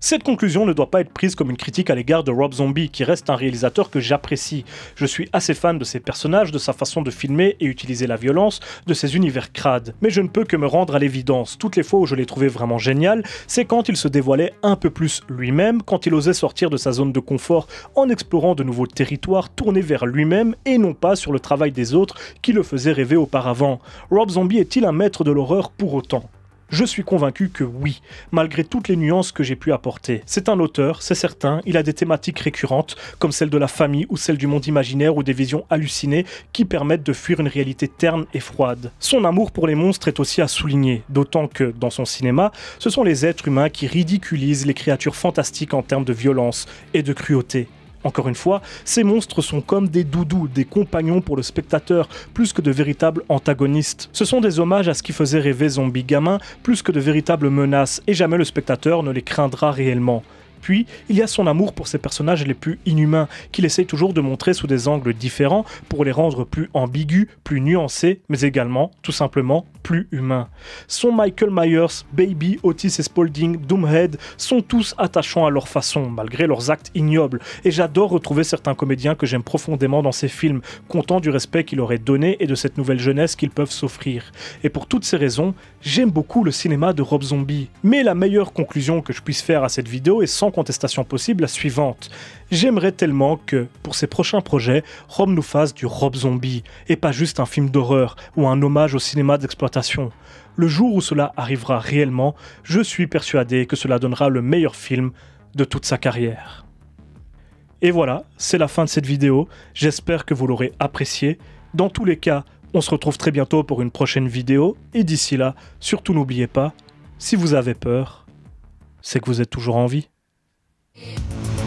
Cette conclusion ne doit pas être prise comme une critique à l'égard de Rob Zombie, qui reste un réalisateur que j'apprécie. Je suis assez fan de ses personnages, de sa façon de filmer et utiliser la violence, de ses univers crades. Mais je ne peux que me rendre à l'évidence. Toutes les fois où je l'ai trouvé vraiment génial, c'est quand il se dévoilait un peu plus lui-même, quand il osait sortir de sa zone de confort en explorant de nouveaux territoires tournés vers lui-même et non pas sur le travail des autres qui le faisait rêver auparavant. Rob Zombie est-il un maître de l'horreur pour autant je suis convaincu que oui, malgré toutes les nuances que j'ai pu apporter. C'est un auteur, c'est certain, il a des thématiques récurrentes, comme celle de la famille ou celle du monde imaginaire ou des visions hallucinées qui permettent de fuir une réalité terne et froide. Son amour pour les monstres est aussi à souligner, d'autant que, dans son cinéma, ce sont les êtres humains qui ridiculisent les créatures fantastiques en termes de violence et de cruauté. Encore une fois, ces monstres sont comme des doudous, des compagnons pour le spectateur, plus que de véritables antagonistes. Ce sont des hommages à ce qui faisait rêver Zombie Gamin, plus que de véritables menaces, et jamais le spectateur ne les craindra réellement. Puis, il y a son amour pour ses personnages les plus inhumains, qu'il essaye toujours de montrer sous des angles différents pour les rendre plus ambigus, plus nuancés, mais également, tout simplement, plus humains. Son Michael Myers, Baby, Otis et Spaulding, Doomhead sont tous attachants à leur façon, malgré leurs actes ignobles, et j'adore retrouver certains comédiens que j'aime profondément dans ces films, contents du respect qu'il leur donné et de cette nouvelle jeunesse qu'ils peuvent s'offrir. Et pour toutes ces raisons, j'aime beaucoup le cinéma de Rob Zombie. Mais la meilleure conclusion que je puisse faire à cette vidéo est sans contestation possible la suivante. J'aimerais tellement que, pour ses prochains projets, Rome nous fasse du Rob Zombie, et pas juste un film d'horreur ou un hommage au cinéma d'exploitation. Le jour où cela arrivera réellement, je suis persuadé que cela donnera le meilleur film de toute sa carrière. Et voilà, c'est la fin de cette vidéo, j'espère que vous l'aurez appréciée. Dans tous les cas, on se retrouve très bientôt pour une prochaine vidéo, et d'ici là, surtout n'oubliez pas, si vous avez peur, c'est que vous êtes toujours en vie. Yeah.